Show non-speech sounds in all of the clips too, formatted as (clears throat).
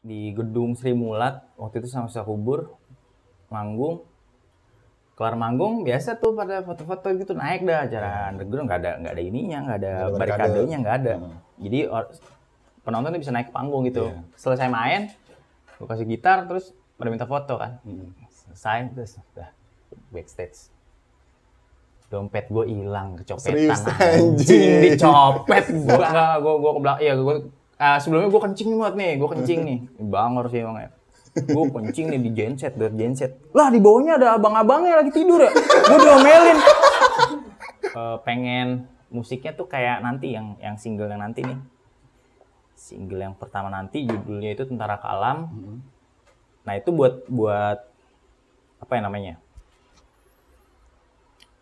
di gedung Sri Mulat waktu itu sama saya Kubur manggung kelar manggung biasa tuh pada foto-foto gitu naik dah acara hmm. underground nggak ada nggak ada ininya nggak ada barikadenya nggak ada hmm. jadi penonton bisa naik ke panggung gitu yeah. selesai main gue kasih gitar terus pada minta foto kan hmm. selesai terus udah backstage dompet gue hilang kecopetan Serius, anjing. anjing dicopet gue gue gue ke belakang iya gue Nah, sebelumnya gue kencing banget nih, gue kencing nih. (laughs) Bangor sih emang ya. Gue kencing nih di genset, dari genset. Lah, di bawahnya ada abang-abangnya lagi tidur ya. Gue diomelin. Uh, pengen musiknya tuh kayak nanti yang yang single yang nanti nih. Single yang pertama nanti judulnya itu Tentara Kalam. Mm-hmm. Nah, itu buat buat apa ya namanya?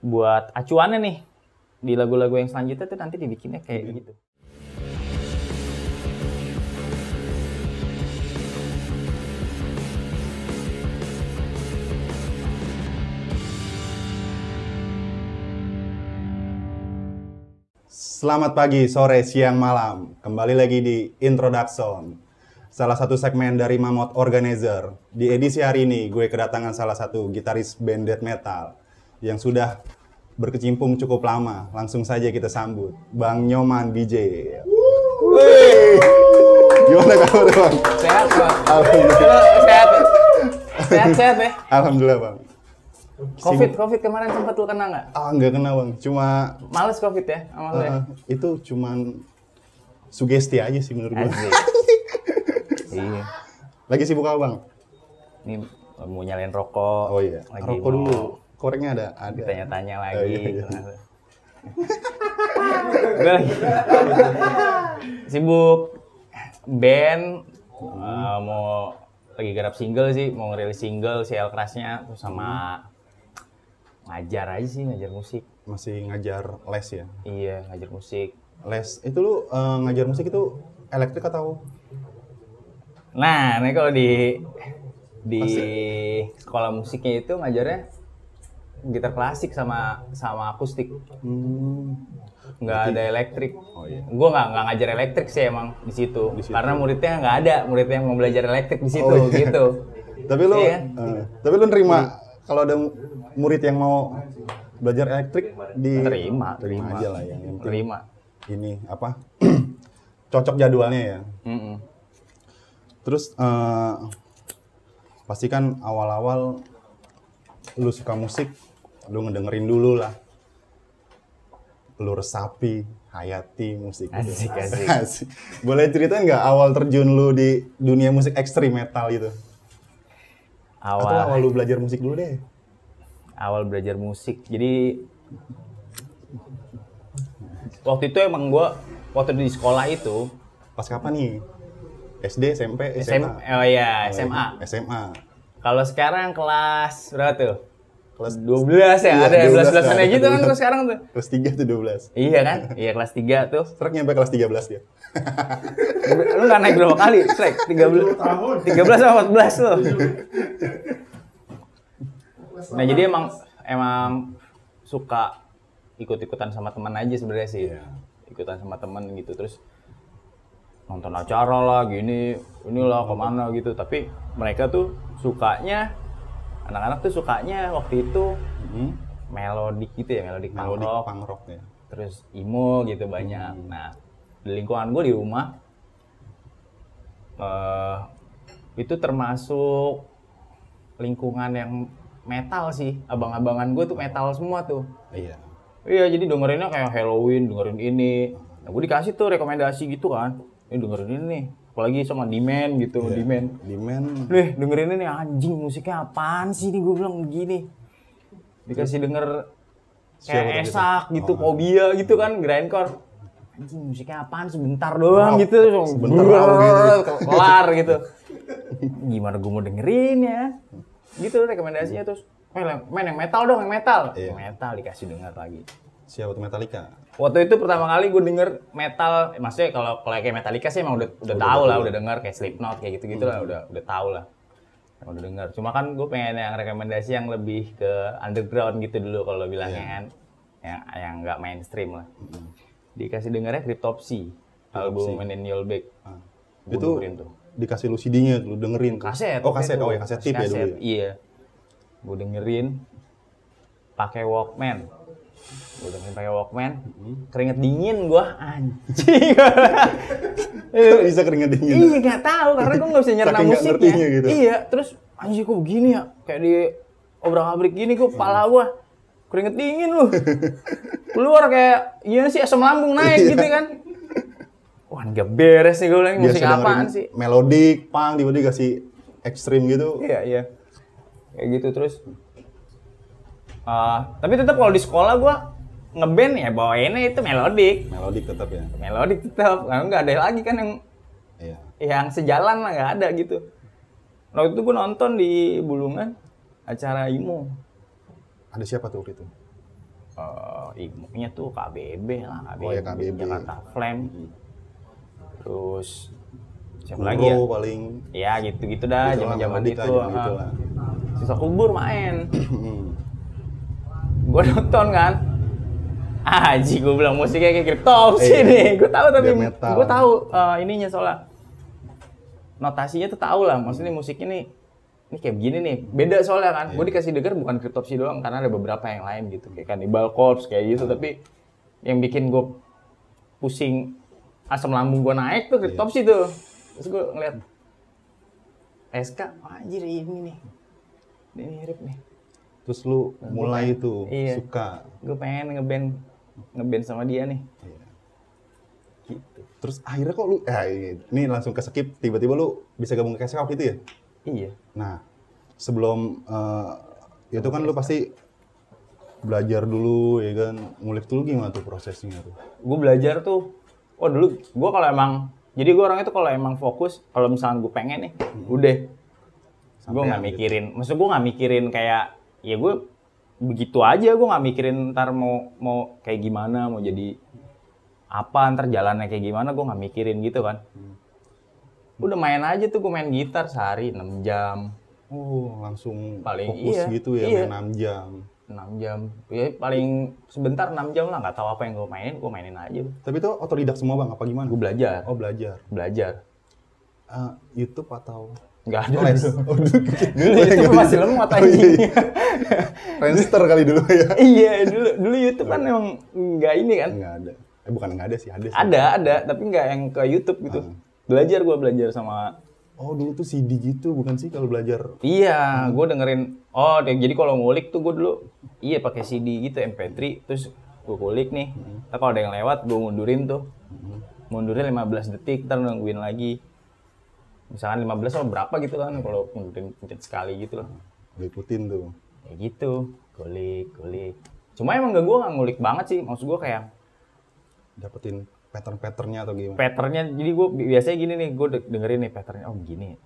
Buat acuannya nih di lagu-lagu yang selanjutnya tuh nanti dibikinnya kayak mm-hmm. gitu. Selamat pagi, sore, siang, malam. Kembali lagi di Introduction. Salah satu segmen dari Mamot Organizer. Di edisi hari ini, gue kedatangan salah satu gitaris band death metal yang sudah berkecimpung cukup lama. Langsung saja kita sambut Bang Nyoman DJ. Gimana kabar, Bang? Sehat, Bang. Alhamdulillah. Sehat. Sehat, sehat, Bang. Ya. Alhamdulillah, Bang. Covid, Sing... Covid kemarin sempat lu kena nggak? Ah, nggak kena bang, cuma males Covid ya, sama uh, Itu cuma sugesti aja sih menurut gue. (laughs) iya. Lagi sibuk apa bang? Ini mau nyalain rokok. Oh iya. Lagi rokok mau... dulu. Koreknya ada. Ada. Tanya-tanya oh, lagi. Oh, iya, iya. gue lagi sibuk band uh, mau lagi garap single sih mau ngerilis single si El sama hmm ngajar aja sih ngajar musik masih ngajar les ya iya ngajar musik les itu lu uh, ngajar musik itu elektrik atau nah ini kalau di di masih. sekolah musiknya itu ngajarnya gitar klasik sama sama akustik hmm. nggak ada elektrik oh, iya. gue nggak nggak ngajar elektrik sih emang di situ, di situ. karena muridnya nggak ada muridnya yang mau belajar elektrik di oh, situ oh, iya. gitu (laughs) tapi lu iya. uh, tapi lu nerima kalau ada murid yang mau belajar elektrik di terima, terima aja lah yang penting terima. Ini apa? (clears throat) cocok jadwalnya ya. Mm -mm. Terus uh, eh, pasti kan awal-awal lu suka musik, lu ngedengerin dulu lah. Lu resapi, hayati musik. Asik, (laughs) asik. asik. Boleh cerita nggak awal terjun lu di dunia musik ekstrim metal gitu? Awal. Atau awal lu belajar musik dulu deh awal belajar musik jadi waktu itu emang gue waktu di sekolah itu pas kapan nih SD SMP SMA oh, iya, oh ya SMA SMA kalau sekarang kelas berapa tuh kelas 12 ya, iya, ada 12 belasan aja gitu kan kelas sekarang tuh. Kelas tiga tuh dua belas Iya kan? Iya kelas tiga tuh. Strek nyampe kelas 13 dia. lu kan naik berapa kali, tiga 13 tahun. atau empat belas lo nah jadi emang emang suka ikut-ikutan sama teman aja sebenarnya sih yeah. ikutan sama teman gitu terus nonton acara lah gini inilah kemana gitu tapi mereka tuh sukanya anak-anak tuh sukanya waktu itu mm-hmm. melodik gitu ya melodik pangrok ya. terus emo gitu banyak mm-hmm. nah di lingkungan gue di rumah uh, itu termasuk lingkungan yang metal sih abang-abangan gue tuh metal semua tuh iya iya jadi dengerinnya kayak Halloween dengerin ini nah, gue dikasih tuh rekomendasi gitu kan ini dengerin ini nih apalagi sama Demand gitu yeah. Demand Demand nih dengerin ini anjing musiknya apaan sih nih gue bilang begini dikasih denger kayak gitu? esak gitu, gitu oh. gitu kan grindcore anjing musiknya apaan sebentar doang oh. gitu sebentar doang gitu kelar gitu gimana gue mau dengerin ya gitu rekomendasinya hmm. terus oh, main yang metal dong yang metal iya. Oh, metal dikasih dengar lagi siapa tuh Metallica waktu itu pertama kali gue denger metal eh, maksudnya kalau kayak Metallica sih emang udah udah, udah tahu lah udah denger kayak Slipknot kayak gitu gitu hmm. lah udah udah tahu lah udah denger cuma kan gue pengen yang rekomendasi yang lebih ke underground gitu dulu kalau bilangnya yeah. kan yang yang nggak mainstream lah hmm. dikasih dengarnya Cryptopsy, album Menin Yolbeck ah. itu dikasih lu CD-nya, lu dengerin. Kaset. Oh kaset, oh ya kaset tip ya dulu. Ya? Iya. Gue dengerin pakai Walkman. Gue dengerin pakai Walkman. Mm-hmm. Keringet dingin gue, anjing. (laughs) bisa keringet dingin? Iya nggak tahu karena gue nggak bisa nyerna musiknya. Gitu. Iya, terus anjing kok begini ya, kayak di obrak-abrik gini kok pala gue keringet dingin lu. (laughs) Keluar kayak iya sih asam lambung naik iya. gitu kan wah nggak beres nih gue bilang musik apaan sih melodik pang tiba-tiba kasih ekstrim gitu iya iya kayak gitu terus uh, tapi tetap kalau di sekolah gue ngeband ya bawainnya itu melodik melodik tetap ya melodik tetap karena nggak ada lagi kan yang iya. yang sejalan lah nggak ada gitu waktu itu gue nonton di Bulungan acara IMO ada siapa tuh waktu itu uh, IMO-nya tuh KBB lah KBB, oh, ya, KBB. Jakarta Flame hmm terus siapa lagi ya paling ya gitu gitu dah zaman zaman itu ah. gitu lah. sisa kubur main (clears throat) hmm. gue nonton kan aji gue bilang musiknya kayak kripto sih iya. nih gue tahu tapi gue tahu uh, ininya soalnya notasinya tuh tahu lah maksudnya musik ini, ini kayak begini nih beda soalnya kan yeah. gue iya. dikasih denger bukan kriptopsi doang karena ada beberapa yang lain gitu kayak kanibal corpse kayak gitu tapi yang bikin gue pusing asam lambung gue naik tuh ke yeah. tuh terus gue ngeliat SK anjir ini nih ini mirip nih terus lu mulai tuh iya. suka gue pengen ngeband ngeband sama dia nih iya. gitu terus akhirnya kok lu eh ini langsung ke skip tiba-tiba lu bisa gabung ke SK waktu itu ya iya nah sebelum uh, itu kan lu pasti belajar dulu ya kan ngulik dulu gimana tuh prosesnya tuh gue belajar tuh oh dulu gue kalau emang jadi gue orang itu kalau emang fokus kalau misalnya gue pengen nih hmm. udah gue nggak mikirin gitu. maksud gue nggak mikirin kayak ya gue begitu aja gue nggak mikirin ntar mau mau kayak gimana mau jadi apa ntar jalannya kayak gimana gue nggak mikirin gitu kan hmm. udah main aja tuh gue main gitar sehari 6 jam oh langsung paling fokus iya, gitu ya iya. main 6 jam 6 jam ya paling sebentar 6 jam lah nggak tahu apa yang gue mainin gue mainin aja tapi itu otodidak semua bang apa gimana gue belajar oh belajar belajar uh, YouTube atau Enggak ada. Les. (laughs) Oh, dulu YouTube iya, iya. masih lemot aja. Oh, iya, iya. Friendster kali dulu ya. (laughs) iya, dulu dulu YouTube kan iya. emang nggak ini kan. Nggak ada. Eh bukan nggak ada sih, ada sih. Ada, ada, tapi nggak yang ke YouTube gitu. Uh. Belajar gue belajar sama Oh, dulu tuh CD gitu bukan sih kalau belajar. Iya, hmm. gue dengerin Oh, jadi kalau ngulik tuh gue dulu iya pakai CD gitu MP3 terus gue kulik nih. Tapi kalau ada yang lewat gue mundurin tuh. Mundurin 15 detik, ntar nungguin lagi. Misalkan 15 atau berapa gitu kan kalau mundurin pencet sekali gitu loh. Liputin tuh. Ya gitu, kulik, kulik. Cuma emang gak gue gak ngulik banget sih, maksud gue kayak dapetin pattern-patternnya atau gimana? Patternnya, jadi gue biasanya gini nih, gue dengerin nih patternnya, oh gini,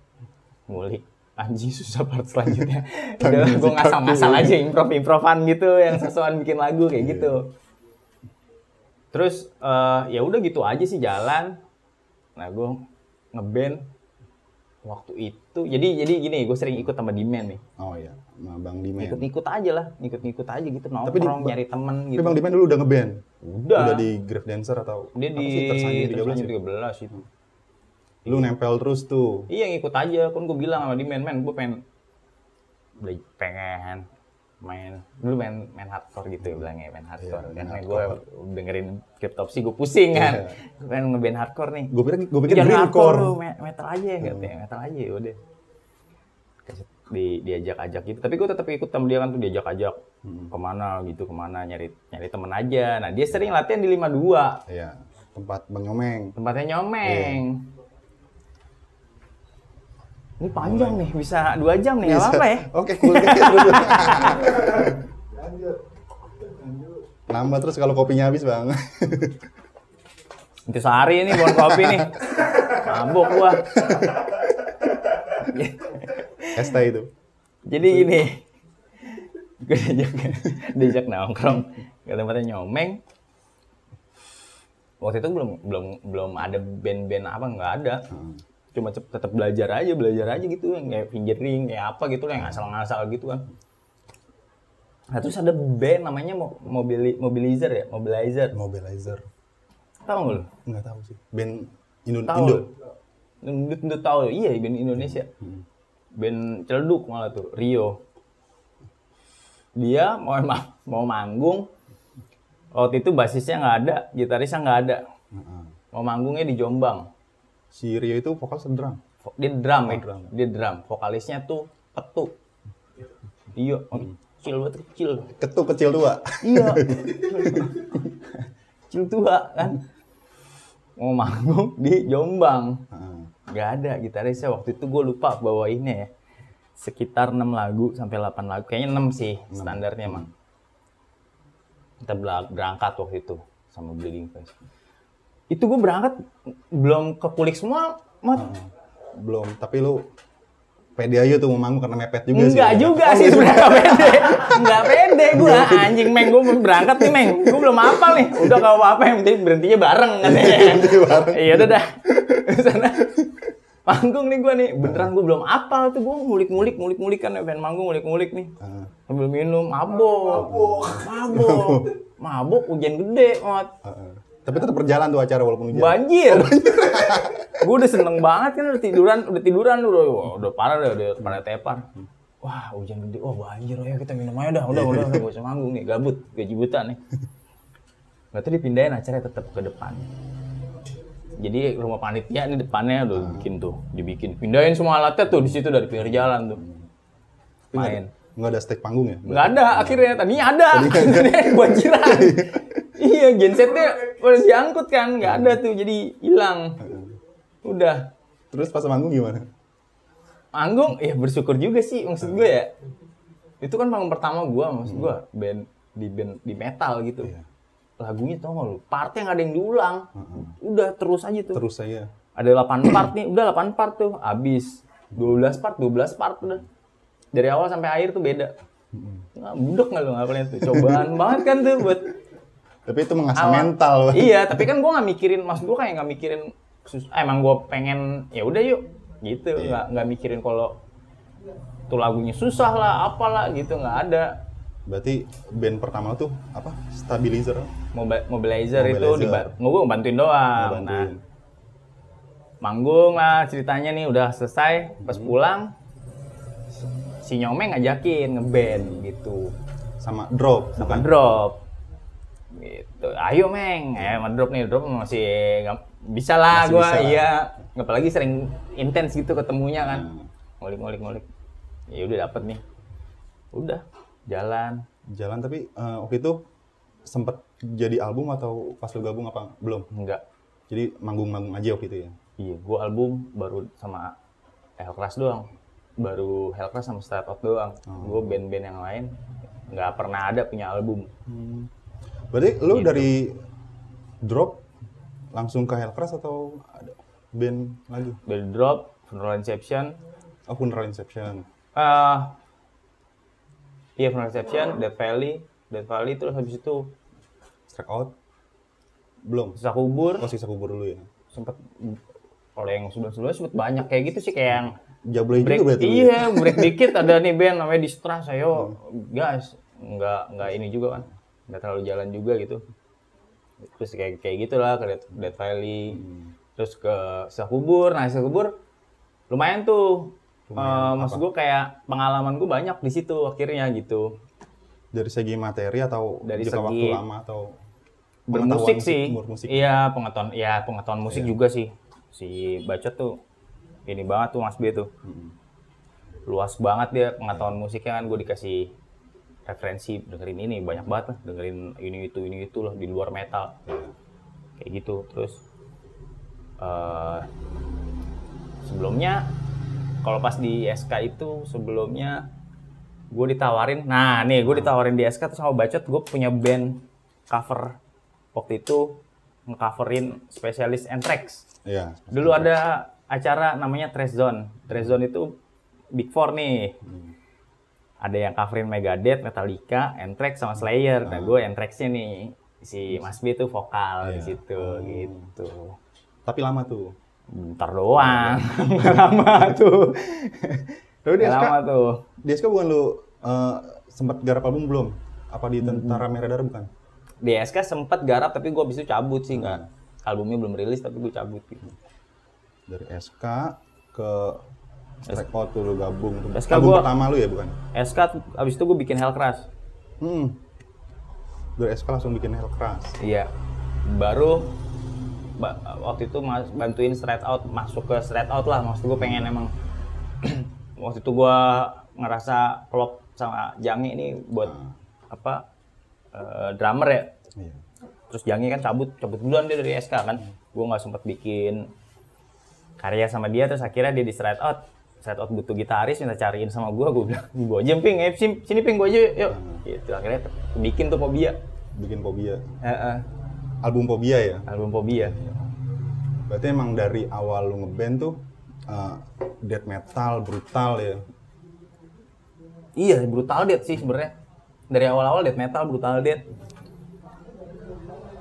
ngulik anjing susah part selanjutnya (laughs) udah gue ngasal-ngasal aja improv improvan gitu yang sesuatu bikin lagu kayak iya. gitu terus uh, ya udah gitu aja sih jalan nah gue ngeband waktu itu jadi jadi gini gue sering ikut sama Dimen. nih oh iya Nah, Bang Dimen. ikut-ikut aja lah ikut-ikut aja gitu nongkrong tapi di, nyari temen gitu tapi Bang Dimen dulu udah ngeband udah udah di Grave Dancer atau dia di sih, tersanjung 13, ya? belas itu lu nempel terus tuh iya ngikut aja kan gue bilang sama dia main main gue pengen beli pengen main dulu main main hardcore gitu ya bilangnya main hardcore yeah, karena gue dengerin kriptopsi gue pusing iya. kan yeah. main ngeband hardcore nih gue pikir gue pikir jangan hardcore lu metal aja hmm. gitu ya metal aja ya udah di, diajak-ajak gitu tapi gue tetap ikut sama dia kan tuh diajak-ajak hmm. kemana gitu kemana nyari nyari temen aja nah dia sering iya. latihan di lima iya tempat bang nyomeng tempatnya nyomeng yeah ini panjang nih, bisa dua jam nih, apa ya? Oke, cool. Lama terus kalau kopinya habis bang. Nanti sehari ini buat kopi nih. Mabok gua. Esta itu. Jadi ini, gue diajak, diajak nongkrong ke tempatnya nyomeng. Waktu itu belum belum belum ada band-band apa nggak ada. Hmm cuma tetap belajar aja belajar aja gitu yang kayak fingering kayak apa gitu yang asal-ngasal gitu kan nah terus ada band namanya mobili mobilizer ya mobilizer mobilizer tahu nggak lo nggak tahu sih band Indo tahu. Indo Indo, Indo tahu iya band Indonesia hmm. band celduk malah tuh Rio dia mau ma mau manggung waktu itu basisnya nggak ada gitarisnya nggak ada hmm. mau manggungnya di Jombang si Rio itu vokal drum. Dia drum, oh, eh. drum. Ya. Dia drum. Vokalisnya tuh petu, iya, oh, Hmm. Kecil banget kecil. Ketu kecil tua. iya. (laughs) kecil tua kan. Mau manggung di Jombang. Hmm. Gak ada gitarisnya waktu itu gue lupa bawa ini ya. Sekitar 6 lagu sampai 8 lagu. Kayaknya 6 sih standarnya, Mang. Kita berangkat waktu itu sama Bleeding Face itu gue berangkat belum ke kulik semua mat hmm. belum tapi lu pede aja tuh mau manggung karena mepet juga Enggak iya. oh, sih. juga iya. sih sebenarnya pede. Enggak (laughs) pede gue anjing meng gue berangkat nih meng. Gue belum apa nih. Udah gak apa-apa yang penting berhentinya bareng kan Berhenti bareng. (laughs) Iya udah dah. Sana manggung nih gue nih. Beneran gue belum apa tuh gue mulik mulik, mulik mulik kan event manggung mulik mulik nih. Ah. Sambil minum mabok. Mabok. Mabok. (laughs) Mabok hujan gede, Mat. Ah, tapi tetap berjalan tuh acara walaupun hujan. Banjir. Oh, banjir. (laughs) gue udah seneng banget kan udah tiduran, udah tiduran udah wah, udah parah udah, udah pada tepar. Wah, hujan gede. Wah, banjir. ya kita minum aja dah. Udah, udah, udah gak usah manggung nih, gabut, gaji buta nih. Gak tuh dipindahin acaranya tetap ke depan. Jadi rumah panitia ini depannya udah bikin tuh, dibikin pindahin semua alatnya tuh di situ dari pinggir jalan tuh. Main. Gak ada stek panggung ya? Gak ada, akhirnya. tadi ada. Tadinya (laughs) Banjiran. (laughs) iya gensetnya udah diangkut kan nggak ada tuh jadi hilang udah terus pas manggung gimana manggung ya bersyukur juga sih maksud gue ya itu kan panggung pertama gue maksud gue hmm. band di band di metal gitu iya. lagunya tau gak lu partnya nggak ada yang diulang hmm. udah terus aja tuh terus saya. ada 8 (clears throat) part nih udah 8 part tuh habis 12 part 12 part udah dari awal sampai akhir tuh beda hmm. Nah, budek nggak lo ngapain tuh cobaan (laughs) banget kan tuh buat tapi itu mengasah mental mental. Iya, tapi kan gue nggak mikirin, mas gue kayak nggak mikirin. Eh, emang gue pengen ya udah yuk gitu, iya. nggak iya. nggak mikirin kalau tuh lagunya susah lah, apalah gitu nggak ada. Berarti band pertama tuh apa? Stabilizer? Mobi mobilizer, mobilizer itu dibantu gue bantuin doang. Bantuin. Nah, manggung lah ceritanya nih udah selesai pas hmm. pulang si nyomeng ngajakin ngeband gitu sama drop sama bukan drop gitu ayo meng iya. eh drop nih drop masih gak, bisa lah gue iya apalagi sering intens gitu ketemunya kan hmm. ngulik ngulik ngulik ya udah dapet nih udah jalan jalan tapi uh, waktu itu sempet jadi album atau pas lu gabung apa belum enggak jadi manggung-manggung aja waktu itu ya iya gue album baru sama Hellcrash doang baru Hellcrash sama Startup doang hmm. Oh. gue band-band yang lain nggak pernah ada punya album hmm Berarti lu gitu. dari iya. drop langsung ke Hellcrest atau ada band lagi? Dari drop, Funeral Inception. Oh, Funeral Inception. Uh, iya, Funeral Inception, Death Valley, Death Valley terus habis itu Strike Out? Belum. Sisa kubur. Oh, sisa kubur dulu ya. sempet, kalau yang sebelum-sebelumnya sempet banyak kayak gitu sih kayak yang Jablay break, juga berarti. Ya? Iya, break dikit ada nih band namanya Distrust, ayo hmm. guys. nggak nggak ini juga kan nggak terlalu jalan juga gitu terus kayak kayak gitulah ke Dead Valley hmm. terus ke Sekubur nah Sekubur lumayan tuh lumayan uh, maksud gue kayak pengalaman gue banyak di situ akhirnya gitu dari segi materi atau dari segi waktu lama atau bermusik sih musik. iya pengetahuan ya pengetahuan musik iya. juga sih si bacot tuh ini banget tuh Mas B tuh hmm. luas banget dia pengetahuan musiknya kan gue dikasih referensi dengerin ini banyak banget lah dengerin ini itu ini itu loh di luar metal kayak gitu terus uh, sebelumnya kalau pas di SK itu sebelumnya gue ditawarin nah nih gue ditawarin di SK terus sama bacot gue punya band cover waktu itu ngecoverin spesialis Entrex. Iya. Dulu ada acara namanya Trash Zone. Trash Zone itu Big Four nih. Hmm ada yang coverin Megadeth, Metallica, Anthrax sama Slayer. Nah, ah. gue Anthrax-nya nih si Mas B itu vokal di iya. situ gitu. Tapi lama tuh. Bentar doang. lama tuh. (laughs) Tapi dia lama tuh. Dia SK bukan lu uh, eh, sempat garap album belum? Apa di hmm. Tentara Merah Darah bukan? Di SK sempat garap tapi gue abis itu cabut sih hmm. Albumnya belum rilis tapi gue cabut gitu. Dari SK ke Rekod tuh lu gabung. SK gua, pertama lu ya bukan? SK abis itu gue bikin hell keras. Hmm. Dari SK langsung bikin hell keras. Iya. Baru ba waktu itu mas bantuin straight out masuk ke straight out lah maksud gue pengen emang (clears throat) waktu itu gue ngerasa klop sama Jangi ini buat nah. apa uh, drummer ya iya. terus Jangi kan cabut cabut duluan dia dari SK kan hmm. gue nggak sempat bikin karya sama dia terus akhirnya dia di straight out set out butuh gitaris minta cariin sama gue gue bilang gue aja ping eh, sini, ping gue aja yuk hmm. gitu akhirnya bikin tuh fobia bikin fobia uh -uh. album fobia ya album fobia berarti emang dari awal lu ngeband tuh uh, death metal brutal ya iya brutal death sih sebenarnya dari awal-awal death metal brutal death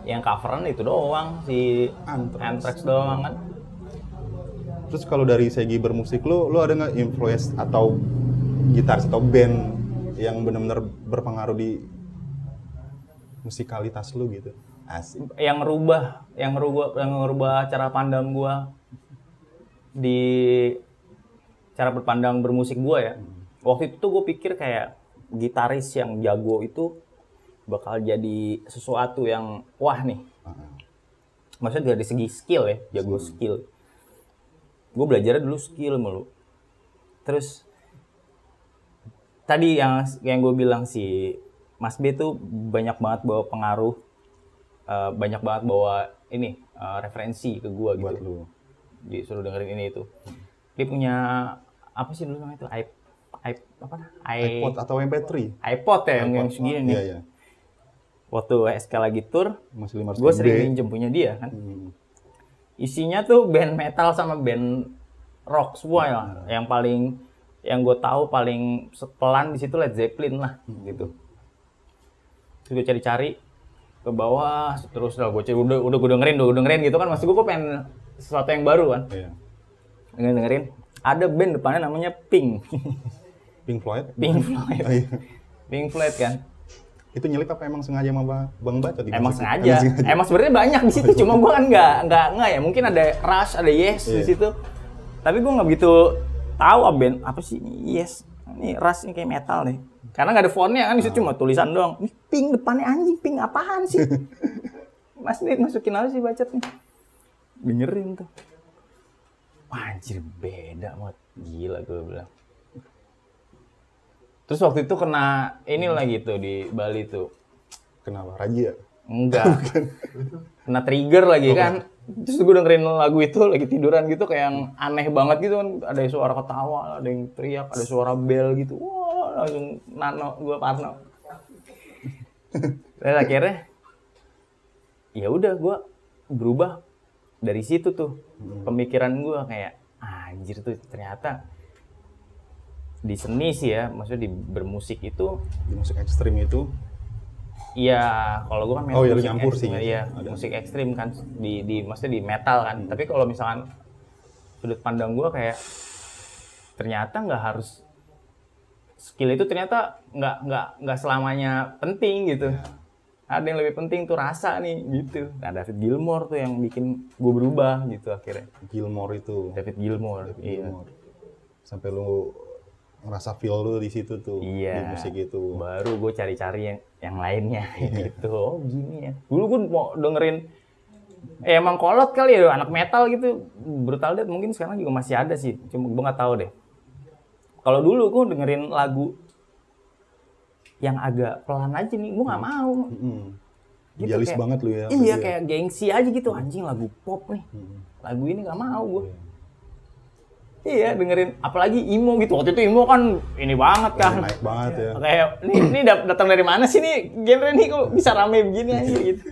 yang coveran itu doang si Anthrax, Anthrax doang kan Terus kalau dari segi bermusik lo, lo ada nggak influence atau gitaris atau band yang benar-benar berpengaruh di musikalitas lo gitu? Asik. Yang rubah, yang rubah, yang rubah cara pandang gua di cara berpandang bermusik gua ya. Hmm. Waktu itu tuh gue pikir kayak gitaris yang jago itu bakal jadi sesuatu yang wah nih. Maksudnya dari segi skill ya, jago hmm. skill gue belajar dulu skill mulu terus tadi yang yang gue bilang si Mas B tuh banyak banget bawa pengaruh uh, banyak banget bawa ini uh, referensi ke gue gitu lu. disuruh dengerin ini itu dia punya apa sih dulu namanya itu iP iP apa I, iPod atau MP3 iPod ya iPod. yang yang segini nih iya, iya. waktu SK lagi tour gue sering minjem punya dia kan hmm isinya tuh band metal sama band rock semua ya. Iya. Yang paling yang gue tahu paling pelan di situ Led Zeppelin lah hmm. gitu. Terus gue cari-cari ke bawah terus lah gue udah udah gue dengerin udah, gue dengerin gitu kan masih gue, kok pengen sesuatu yang baru kan. Iya. Dengerin, dengerin ada band depannya namanya Pink. Pink Floyd? Pink Floyd. Oh, iya. Pink Floyd kan itu nyelip apa emang sengaja sama bang baca? Emang Emang, sengaja. emang sebenarnya banyak di situ, oh, cuma iya. gue kan nggak nggak nggak ya. Mungkin ada rush, ada yes yeah. di iya. situ. Tapi gue nggak begitu tahu aben, apa sih ini yes. Ini rush ini kayak metal nih. Karena nggak ada fontnya kan di situ cuma tulisan doang. Ini pink depannya anjing pink apaan sih? (laughs) Mas nih masukin apa sih baca nih? Dengerin tuh. Anjir beda banget. Gila gue bilang. Terus waktu itu kena ini inilah hmm. gitu di Bali tuh. Kenapa? raja? Enggak. (laughs) kena trigger lagi oh, kan. Terus gue dengerin lagu itu lagi tiduran gitu kayak yang aneh banget gitu kan. Ada suara ketawa, ada yang teriak, ada suara bel gitu. Wah langsung nano gue parno. (laughs) Terus akhirnya ya udah gue berubah dari situ tuh hmm. pemikiran gue kayak ah, anjir tuh ternyata di seni sih ya, maksudnya di bermusik itu di musik ekstrim itu Iya, kalau gue kan main oh, iya, musik ya, nyampur ekstrim, sih, ya, iya, ada. musik ekstrim kan di di maksudnya di metal kan. Hmm. Tapi kalau misalkan sudut pandang gue kayak ternyata nggak harus skill itu ternyata nggak nggak nggak selamanya penting gitu. Ya. Ada yang lebih penting tuh rasa nih gitu. Nah, David Gilmore tuh yang bikin gue berubah gitu akhirnya. Gilmore itu. David Gilmore. David iya. Sampai lu ngerasa feel lu di situ tuh iya, di musik itu. Baru gue cari-cari yang yang lainnya iya. (laughs) gitu. Oh gini ya. Dulu gue mau dengerin eh, emang kolot kali ya anak metal gitu. Brutal Death mungkin sekarang juga masih ada sih. Cuma gue nggak tahu deh. Kalau dulu gue dengerin lagu yang agak pelan aja nih, gue nggak hmm. mau. Hmm. Gitu, Jalis kayak, banget lu ya. Iya kayak gengsi aja gitu anjing lagu pop nih. Hmm. Lagu ini nggak mau gue. Hmm iya. Iya dengerin, apalagi Imo gitu. Waktu itu Imo kan ini banget kan. Iya, naik banget ya. Kayak, ini, ini datang dari mana sih nih genre nih kok bisa rame begini aja gitu.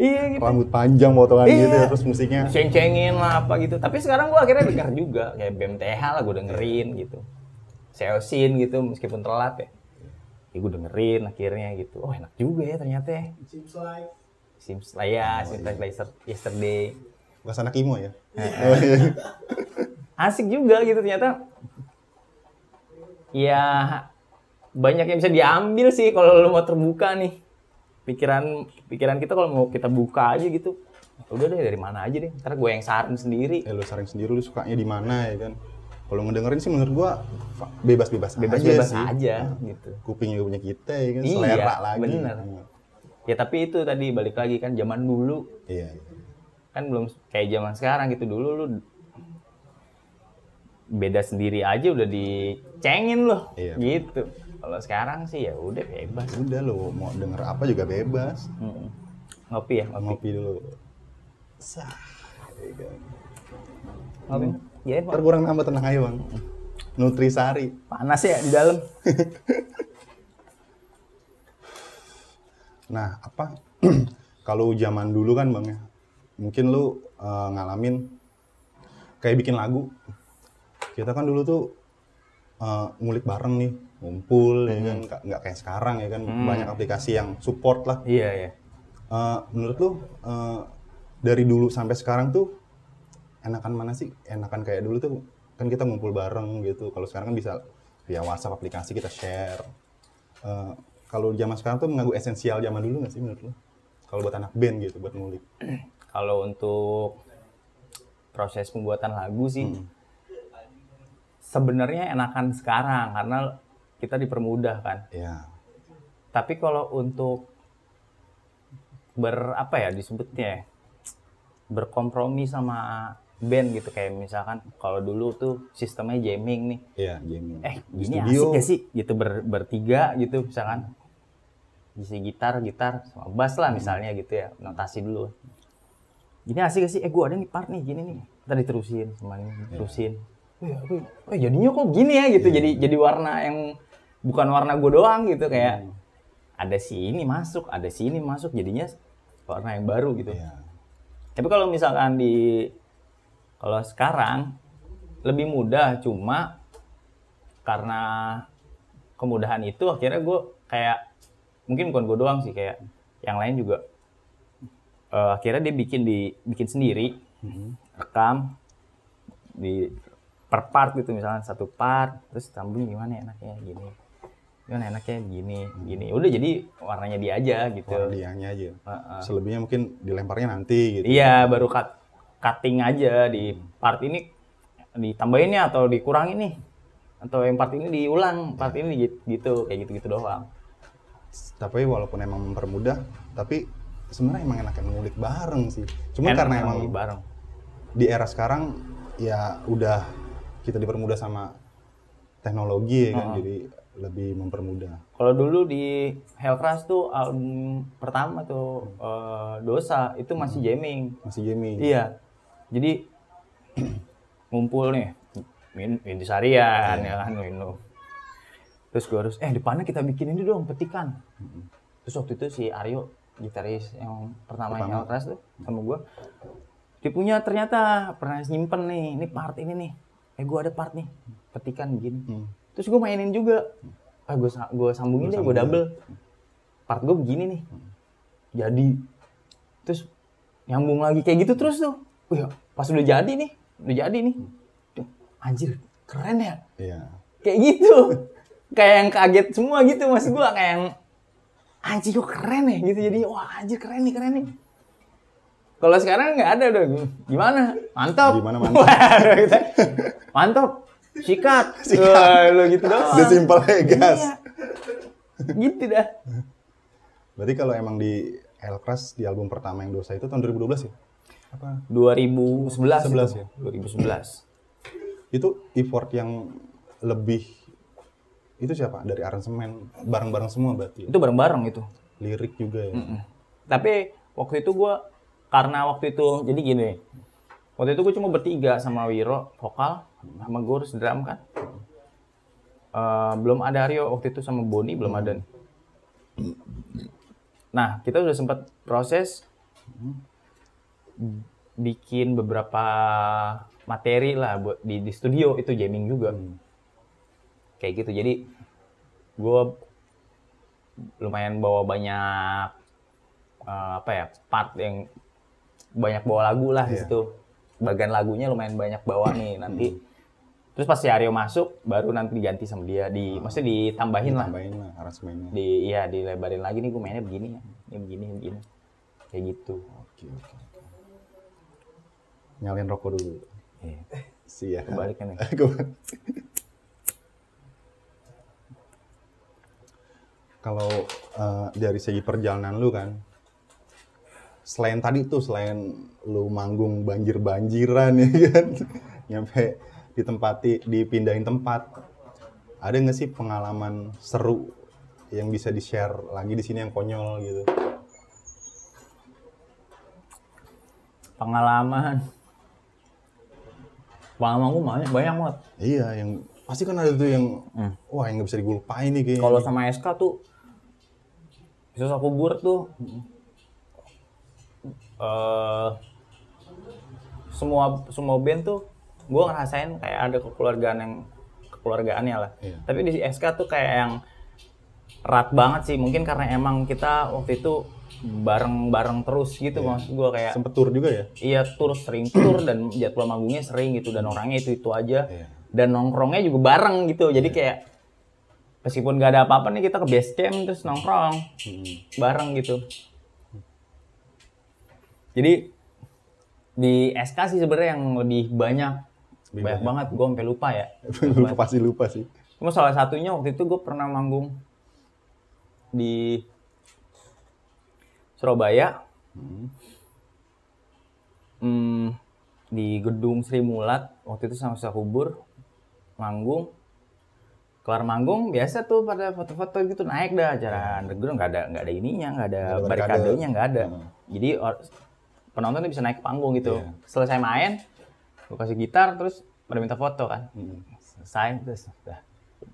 Iya gitu. Rambut panjang potongan iya. gitu ya, terus musiknya. Ceng-cengin lah apa gitu. Tapi sekarang gue akhirnya denger juga. Kayak BMTH lah gue dengerin gitu. Seosin gitu meskipun telat ya. Ya gue dengerin akhirnya gitu. Oh enak juga ya ternyata ya. Seems like. Seems like ya, oh, seems iya. like iya. yesterday. Bukan anak imo ya? Iya. Oh, iya. (laughs) asik juga gitu ternyata ya banyak yang bisa diambil sih kalau lo mau terbuka nih pikiran pikiran kita kalau mau kita buka aja gitu ya udah deh dari mana aja deh karena gue yang saring sendiri ya lu saring sendiri lo sukanya di mana ya kan kalau ngedengerin sih menurut gue bebas-bebas bebas, aja bebas sih. aja nah, gitu kuping juga punya kita ya kan iya, selera lagi bener. Hmm. ya tapi itu tadi balik lagi kan zaman dulu iya, iya. kan belum kayak zaman sekarang gitu dulu lu beda sendiri aja udah dicengin loh iya. gitu kalau sekarang sih ya udah bebas udah lo mau denger apa juga bebas hmm. ngopi ya ngopi, ngopi dulu sah ngopi hmm. ya, nambah tenang aja bang nutrisari panas ya di dalam (laughs) nah apa (clears throat) kalau zaman dulu kan bang ya mungkin lu uh, ngalamin kayak bikin lagu kita kan dulu tuh uh, ngulik bareng nih ngumpul hmm. ya kan hmm. nggak kayak sekarang ya kan hmm. banyak aplikasi yang support lah iya iya uh, menurut lu uh, dari dulu sampai sekarang tuh enakan mana sih enakan kayak dulu tuh kan kita ngumpul bareng gitu kalau sekarang kan bisa via WhatsApp aplikasi kita share uh, kalau zaman sekarang tuh mengganggu esensial zaman dulu nggak sih menurut lu kalau buat anak band gitu buat ngulik (clears throat) kalau untuk proses pembuatan lagu sih hmm sebenarnya enakan sekarang karena kita dipermudah kan. Iya. Tapi kalau untuk berapa ya disebutnya ya, berkompromi sama band gitu kayak misalkan kalau dulu tuh sistemnya jamming nih. Iya, jamming. Eh, Di ini studio. asik gak sih gitu ber, bertiga gitu misalkan isi gitar, gitar sama bass lah misalnya gitu ya, notasi dulu. Ini asik gak sih? Eh, gua ada nih part nih gini nih. Tadi iya. terusin semuanya terusin. Iya, oh, jadinya kok gini ya gitu yeah. jadi jadi warna yang bukan warna gue doang gitu kayak hmm. ada sini masuk ada sini masuk jadinya warna yang baru gitu yeah. tapi kalau misalkan di kalau sekarang lebih mudah cuma karena kemudahan itu akhirnya gue kayak mungkin bukan gue doang sih kayak yang lain juga uh, akhirnya dia bikin di bikin sendiri mm-hmm. rekam di per part gitu misalnya satu part terus sambung gimana enaknya gini gimana enaknya gini gini udah jadi warnanya dia aja gitu Warna aja uh -uh. selebihnya mungkin dilemparnya nanti gitu iya baru cut cutting aja di part ini ditambahinnya atau dikurangin nih atau yang part ini diulang part ini gitu kayak gitu gitu doang tapi walaupun emang mempermudah tapi sebenarnya emang enaknya ngulik bareng sih cuma karena emang bareng di era sekarang ya udah kita dipermudah sama teknologi ya kan, uh jadi lebih mempermudah. Kalau dulu di Hellcrash tuh album pertama tuh hmm. uh, Dosa itu masih hmm. jamming. Masih jamming. Iya. Jadi (clears throat) ngumpul nih min Windy Sarian yeah. ya kan Minu. Terus gue harus eh depannya kita bikin ini dong petikan. Hmm. Terus waktu itu si Aryo gitaris yang pertama, pertama. Hellcrash tuh sama gue dia punya ternyata pernah nyimpen nih ini part ini nih eh gue ada part nih petikan gini. hmm. terus gue mainin juga ah gue gue sambungin deh gue double part gue begini nih jadi terus nyambung lagi kayak gitu terus tuh Wih, pas udah jadi nih udah jadi nih anjir keren ya yeah. kayak gitu kayak yang kaget semua gitu mas gue kayak yang anjir kok keren ya gitu jadi wah anjir keren nih keren nih kalau sekarang nggak ada dong, gimana? Mantap. Gimana (laughs) mantap? mantap. Sikat. (laughs) Sikat. Wah, lo gitu doang. Udah simpel ya, iya. gas. Gitu dah. Berarti kalau emang di El di album pertama yang dosa itu tahun 2012 ya? Apa? 2011. 11 ya. 2011. itu effort yang lebih itu siapa dari aransemen bareng-bareng semua berarti ya? itu bareng-bareng itu lirik juga ya mm -mm. tapi waktu itu gue karena waktu itu jadi gini waktu itu gue cuma bertiga sama Wiro vokal sama gue sedram kan uh, belum ada Rio waktu itu sama Boni belum ada nih nah kita udah sempat proses bikin beberapa materi lah buat di, di studio itu jamming juga hmm. kayak gitu jadi gue lumayan bawa banyak uh, apa ya part yang banyak bawa lagu lah yeah. situ. Bagian lagunya lumayan banyak bawa nih (clears throat) nanti. Hmm. Terus pas si Aryo masuk, baru nanti diganti sama dia. Di, hmm. Maksudnya ditambahin, lah. Ditambahin lah Di, iya, dilebarin lagi nih gue mainnya begini ya. Ini begini, begini. Kayak gitu. Oke, oke. Nyalain rokok dulu. Iya. (laughs) Siap. Kebalikan ya. (laughs) Kalau uh, dari segi perjalanan lu kan, selain tadi tuh selain lu manggung banjir-banjiran (laughs) ya kan nyampe ditempati dipindahin tempat ada nggak sih pengalaman seru yang bisa di share lagi di sini yang konyol gitu pengalaman pengalaman gue banyak banyak banget iya yang pasti kan ada tuh yang hmm. wah yang nggak bisa dilupain nih kayaknya kalau sama SK tuh bisa kubur tuh hmm uh, semua semua band tuh gue ngerasain kayak ada kekeluargaan yang kekeluargaannya lah. Iya. Tapi di SK tuh kayak yang erat banget sih. Mungkin karena emang kita waktu itu bareng-bareng terus gitu yeah. maksud gue kayak sempet tur juga ya iya tur sering tur dan jadwal manggungnya sering gitu dan orangnya itu itu aja yeah. dan nongkrongnya juga bareng gitu jadi yeah. kayak meskipun gak ada apa-apa nih kita ke base camp terus nongkrong hmm. bareng gitu jadi di SK sih sebenarnya yang lebih banyak lebih banyak, banget gue sampai lupa ya (laughs) lupa pasti lupa sih cuma salah satunya waktu itu gue pernah manggung di Surabaya hmm. Hmm, di gedung Sri Mulat waktu itu sama saya kubur manggung kelar manggung biasa tuh pada foto-foto gitu naik dah acara hmm. underground nggak ada nggak ada ininya nggak ada barikadenya nggak ada hmm. jadi penonton tuh bisa naik ke panggung gitu. Yeah. Selesai main, gue kasih gitar, terus pada minta foto kan. Hmm. Selesai, terus udah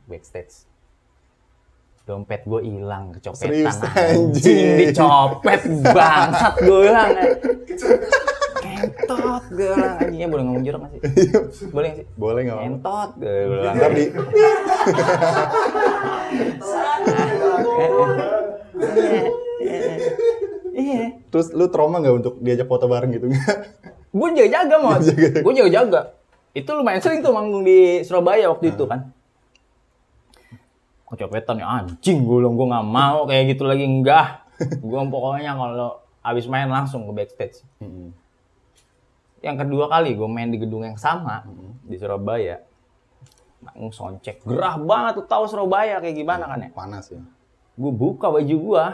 backstage. Dompet gue hilang kecopetan. Serius, anjing. dicopet banget gue hilang. Kentot gue hilang. anjingnya boleh ngomong jorok iya. sih? Boleh gak sih? Boleh nggak? Kentot gue bilang. Ntar di. (laughs) Eh, eh, eh, Iya. iya. Terus lu trauma nggak untuk diajak foto bareng gitu (laughs) Gue jaga-jaga mas. Gue jaga-jaga. Itu lumayan sering tuh manggung di Surabaya waktu nah. itu ah. kan. Kecopetan ya anjing gue loh, gue nggak mau kayak gitu lagi enggak. Gue pokoknya kalau abis main langsung ke backstage. Mm -hmm. Yang kedua kali gue main di gedung yang sama mm -hmm. di Surabaya. Manggung soncek gerah banget tuh tahu Surabaya kayak gimana iya, kan ya. Panas ya. Gue buka baju gue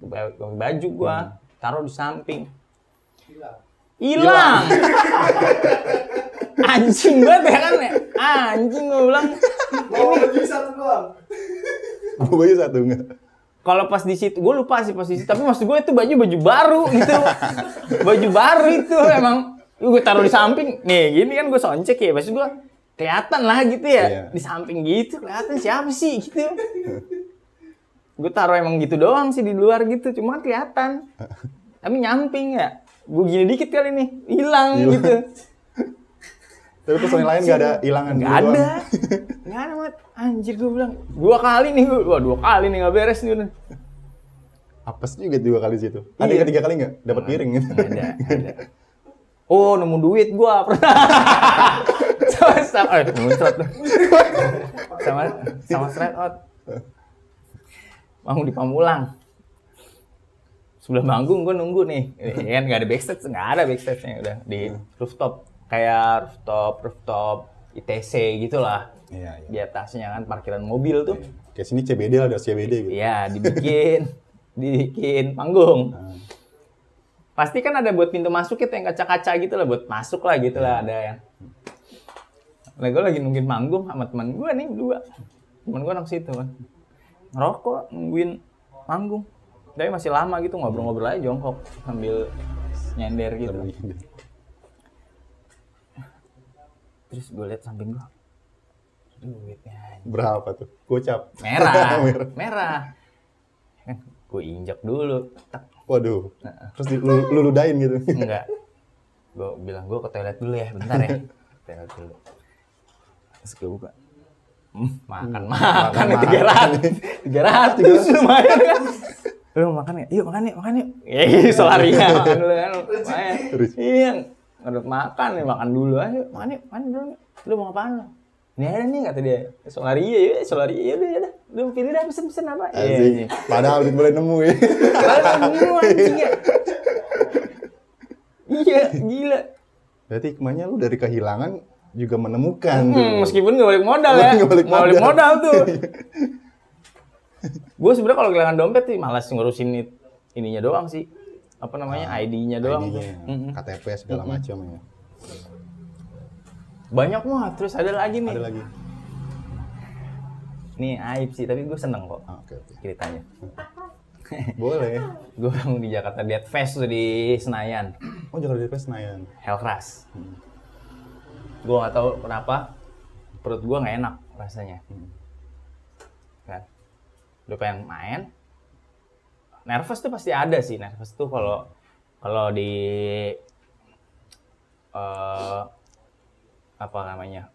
baju gua hmm. taruh di samping hilang anjing banget ya kan anjing gua bilang bawa baju satu doang bawa baju satu enggak kalau pas di situ, gue lupa sih pas di situ. Tapi maksud gua itu baju baju baru gitu, baju baru itu emang gue taruh di samping. Nih gini kan gue soncek ya, maksud gue kelihatan lah gitu ya iya. di samping gitu kelihatan siapa sih gitu gue taruh emang gitu doang sih di luar gitu cuma kelihatan (laughs) tapi nyamping ya gue gini dikit kali nih hilang gitu (laughs) tapi personil lain gak ada hilangan gak ada (laughs) gak ada mat anjir gue bilang dua kali nih gue wah dua kali nih gak beres nih apes juga dua kali situ ada iya. ketiga kali nggak dapat piring gitu ada, ada. oh nemu duit gue sama sama eh, sama sama sama straight out Manggung di Pamulang sebelah manggung gue nunggu nih ya (laughs) kan nggak ada backstage nggak ada backstage nya udah di iya. rooftop kayak rooftop rooftop ITC gitulah iya, iya. di atasnya kan parkiran mobil tuh iya. kayak sini CBD lah ada CBD gitu iya dibikin (laughs) dibikin panggung ah. pasti kan ada buat pintu masuk itu yang kaca-kaca gitu lah buat masuk lah gitu lah iya. ada yang nah gue lagi nungguin manggung sama teman gue nih dua teman gue anak situ kan ngerokok nungguin manggung tapi masih lama gitu ngobrol-ngobrol aja jongkok sambil nyender gitu terus gue liat samping gue duitnya berapa tuh gocap merah (laughs) merah, merah. gue injak dulu tak. waduh nah. terus di, lu, gitu enggak gue bilang gue ke toilet dulu ya bentar ya (laughs) toilet dulu terus gue buka Hmm. makan Makan, nih makan, ratus tiga ratus, tiga ratus lumayan kan? Lu makan ya? Yuk makan yuk, makan yuk. Eh, solarinya (laughs) makan dulu kan. Iya, ngaduk makan ya, makan dulu aja. Makan yuk, makan dulu. Lu mau apaan lu? Ini ada nih kata dia, solaria ya, solaria ya udah udah. Lu pilih dah pesen-pesen apa? Iya. iya. Padahal udah mulai nemu ya. nemu aja (laughs) Iya, gila. Berarti kemanya lu dari kehilangan juga menemukan. Hmm, tuh. meskipun gak balik modal (laughs) ya. gak balik, modal. balik modal tuh. (laughs) gue sebenarnya kalau kehilangan dompet sih malas ngurusin ininya doang sih. Apa namanya? nah, ID-nya doang. ID -nya, KTP segala mm-hmm. macam ya. Banyak mah, terus ada lagi nih. Ada lagi. Nih aib sih, tapi gue seneng kok. Ah, oke, okay, okay. Ceritanya. (laughs) Boleh. gue orang di Jakarta lihat Fest tuh di Senayan. Oh Jakarta lihat Fest Senayan. Hellcrash. Hmm gue nggak tau kenapa perut gue nggak enak rasanya hmm. kan udah pengen main nervous tuh pasti ada sih nervous tuh kalau kalau di uh, apa namanya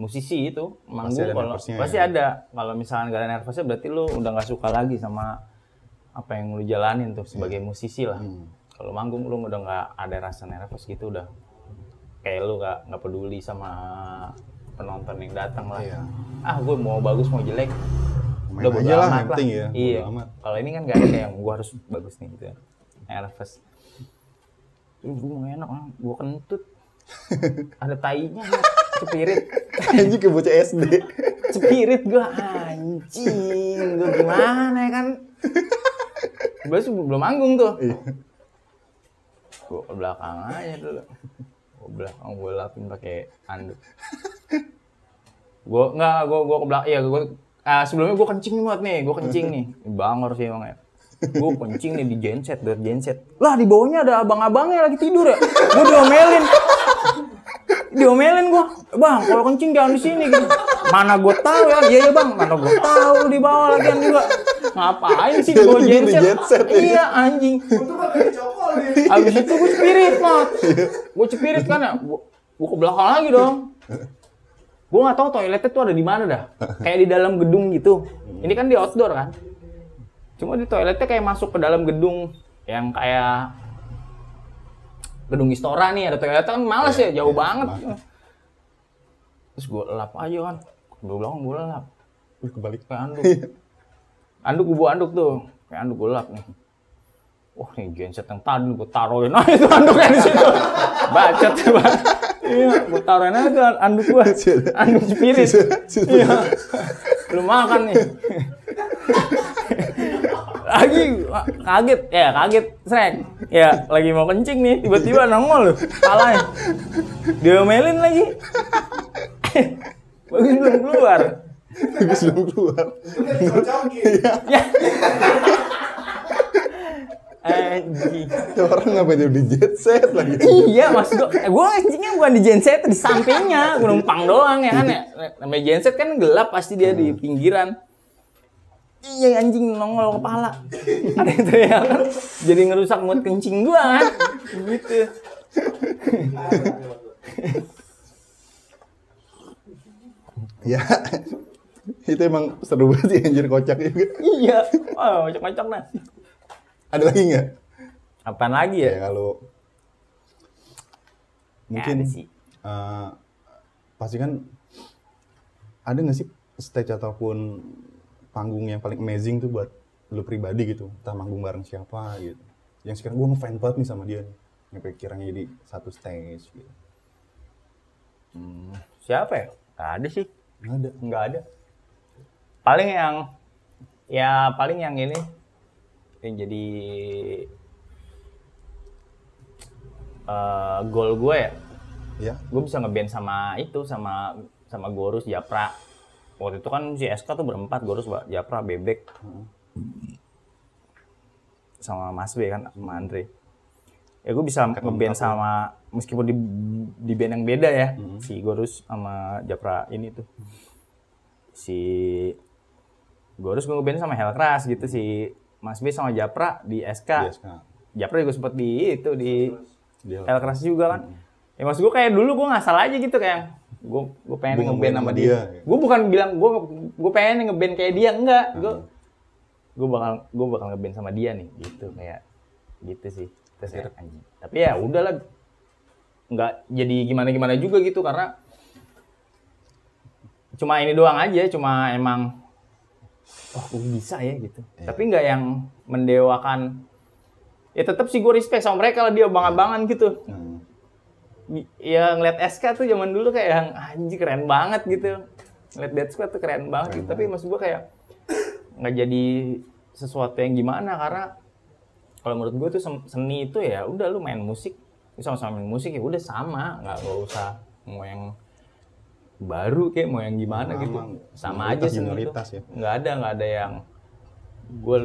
musisi itu manggung kalau pasti ya. ada kalau misalkan gak ada nervousnya berarti lu udah nggak suka lagi sama apa yang lu jalanin tuh sebagai yeah. musisi lah hmm. kalau manggung lu udah nggak ada rasa nervous gitu udah kayak lu nggak nggak peduli sama penonton yang datang lah iya. ah gue mau bagus mau jelek Main udah aja lah, amat penting ya iya kalau ini kan gak ada yang gue harus bagus nih gitu ya. nervous Ih, gue mau enak, gue kentut. Ada tainya, cepirit. Anjing ke bocah SD. Cepirit gue, anjing. Gue gimana ya kan? Gue belum manggung tuh. Iya. Gue ke belakang aja dulu gue belakang oh, gue lapin pakai anduk (laughs) gue nggak gue gue ke belakang ya gue ah, sebelumnya gue kencing nih, banget (laughs) nih gue kencing nih bangor sih emang ya (laughs) gue kencing nih di genset dari genset lah di bawahnya ada abang-abangnya lagi tidur ya gue diomelin diomelin gue bang kalau kencing jangan di sini gitu mana gue tahu ya iya ya bang mana gue tahu di bawah lagi juga ngapain sih gue genset, genset ya? iya anjing Abis itu gue spirit, Mat. Gue spirit kan ya. Gue ke belakang lagi dong. Gue nggak tahu toiletnya tuh ada di mana dah. Kayak di dalam gedung gitu. Ini kan di outdoor kan. Cuma di toiletnya kayak masuk ke dalam gedung yang kayak gedung istora nih ada toiletnya kan males ya, iya, jauh iya, banget. Terus gue lap aja kan. Gue bilang gue lap. Kebalik ke anduk. anduk gue anduk tuh. Kayak anduk gue lap nih Wah, oh, ini genset yang tadi gue (laughs) ah, iya, taruhin aja itu anduknya di situ. Bacet ya, Iya, gue taruhin aja tuh anduk gue. Anduk spirit. Iya. belum makan nih. lagi kaget ya kaget srek ya lagi mau kencing nih tiba-tiba nongol loh, palanya diomelin lagi bagus belum keluar bagus belum keluar kan iya. ya Anjing. Ya (laughs) orang ngapain dia di jet set lagi? iya maksud gue, eh, gue anjingnya bukan di jet set, di sampingnya. Gue numpang doang ya kan ya. Namanya jet set kan gelap pasti dia di hmm. pinggiran. Iya anjing nongol kepala. Ada itu ya kan. Jadi ngerusak mood kencing gue kan. Gitu. ya itu emang seru banget sih anjir kocak juga. iya, oh, kocak-kocak nah. Ada lagi nggak? Apaan lagi ya? ya kalau mungkin ya, sih. Uh, pasti kan ada nggak sih stage ataupun panggung yang paling amazing tuh buat lu pribadi gitu, entah manggung bareng siapa gitu. Yang sekarang gue ngefans banget nih sama dia, nyampe kiranya jadi satu stage gitu. Hmm. Siapa ya? Gak ada sih. Gak ada. Gak ada. Paling yang ya paling yang ini yang jadi uh, goal gue ya yeah. gue bisa ngeband sama itu sama sama Gorus Japra waktu itu kan si SK tuh berempat Gorus Pak Japra Bebek sama Mas B kan sama Andre ya gue bisa ngeband sama meskipun di di band yang beda ya hmm. si Gorus sama Japra ini tuh si Gorus gue ngeband sama Hellcrash gitu si Mas B sama Japra di SK. Di SK. Japra juga sempat di itu di El juga kan. Hmm. Ya maksud gue kayak dulu gue nggak aja gitu kayak gue gue pengen ngeband sama dia. dia. Gue bukan bilang gue gue pengen ngeband kayak dia enggak. Hmm. Gue gue bakal gue bakal ngeband sama dia nih gitu kayak gitu sih. Terus ya, anjing. Tapi ya udahlah nggak jadi gimana gimana juga gitu karena cuma ini doang aja cuma emang oh gue bisa ya gitu yeah. tapi nggak yang mendewakan ya tetap sih gue respect sama mereka lah dia bangat-bangan gitu yang hmm. ya ngeliat SK tuh zaman dulu kayak yang anjir keren banget gitu ngeliat Dead Squad tuh keren banget keren gitu. tapi maksud gue kayak nggak jadi sesuatu yang gimana karena kalau menurut gue tuh seni itu ya udah lu main musik sama-sama main musik ya udah sama nggak usah mau yang baru kayak mau yang gimana gitu sama aja senioritas ya nggak ada nggak ada yang gue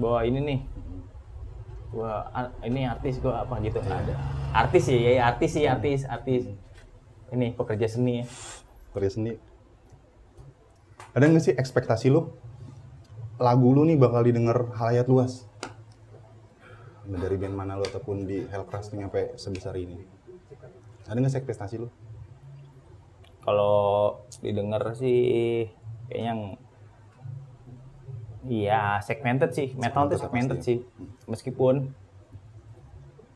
bawa ini nih gue ini artis gue apa gitu iya. ada artis sih ya, ya artis sih artis artis ini pekerja seni ya. pekerja seni ada nggak sih ekspektasi lo lagu lu nih bakal didengar halayat luas dari band mana lo ataupun di Hellcrest nyampe sebesar ini ada nggak sih ekspektasi lo kalau didengar sih kayaknya yang Iya, segmented sih. Metal itu segmented sih. Meskipun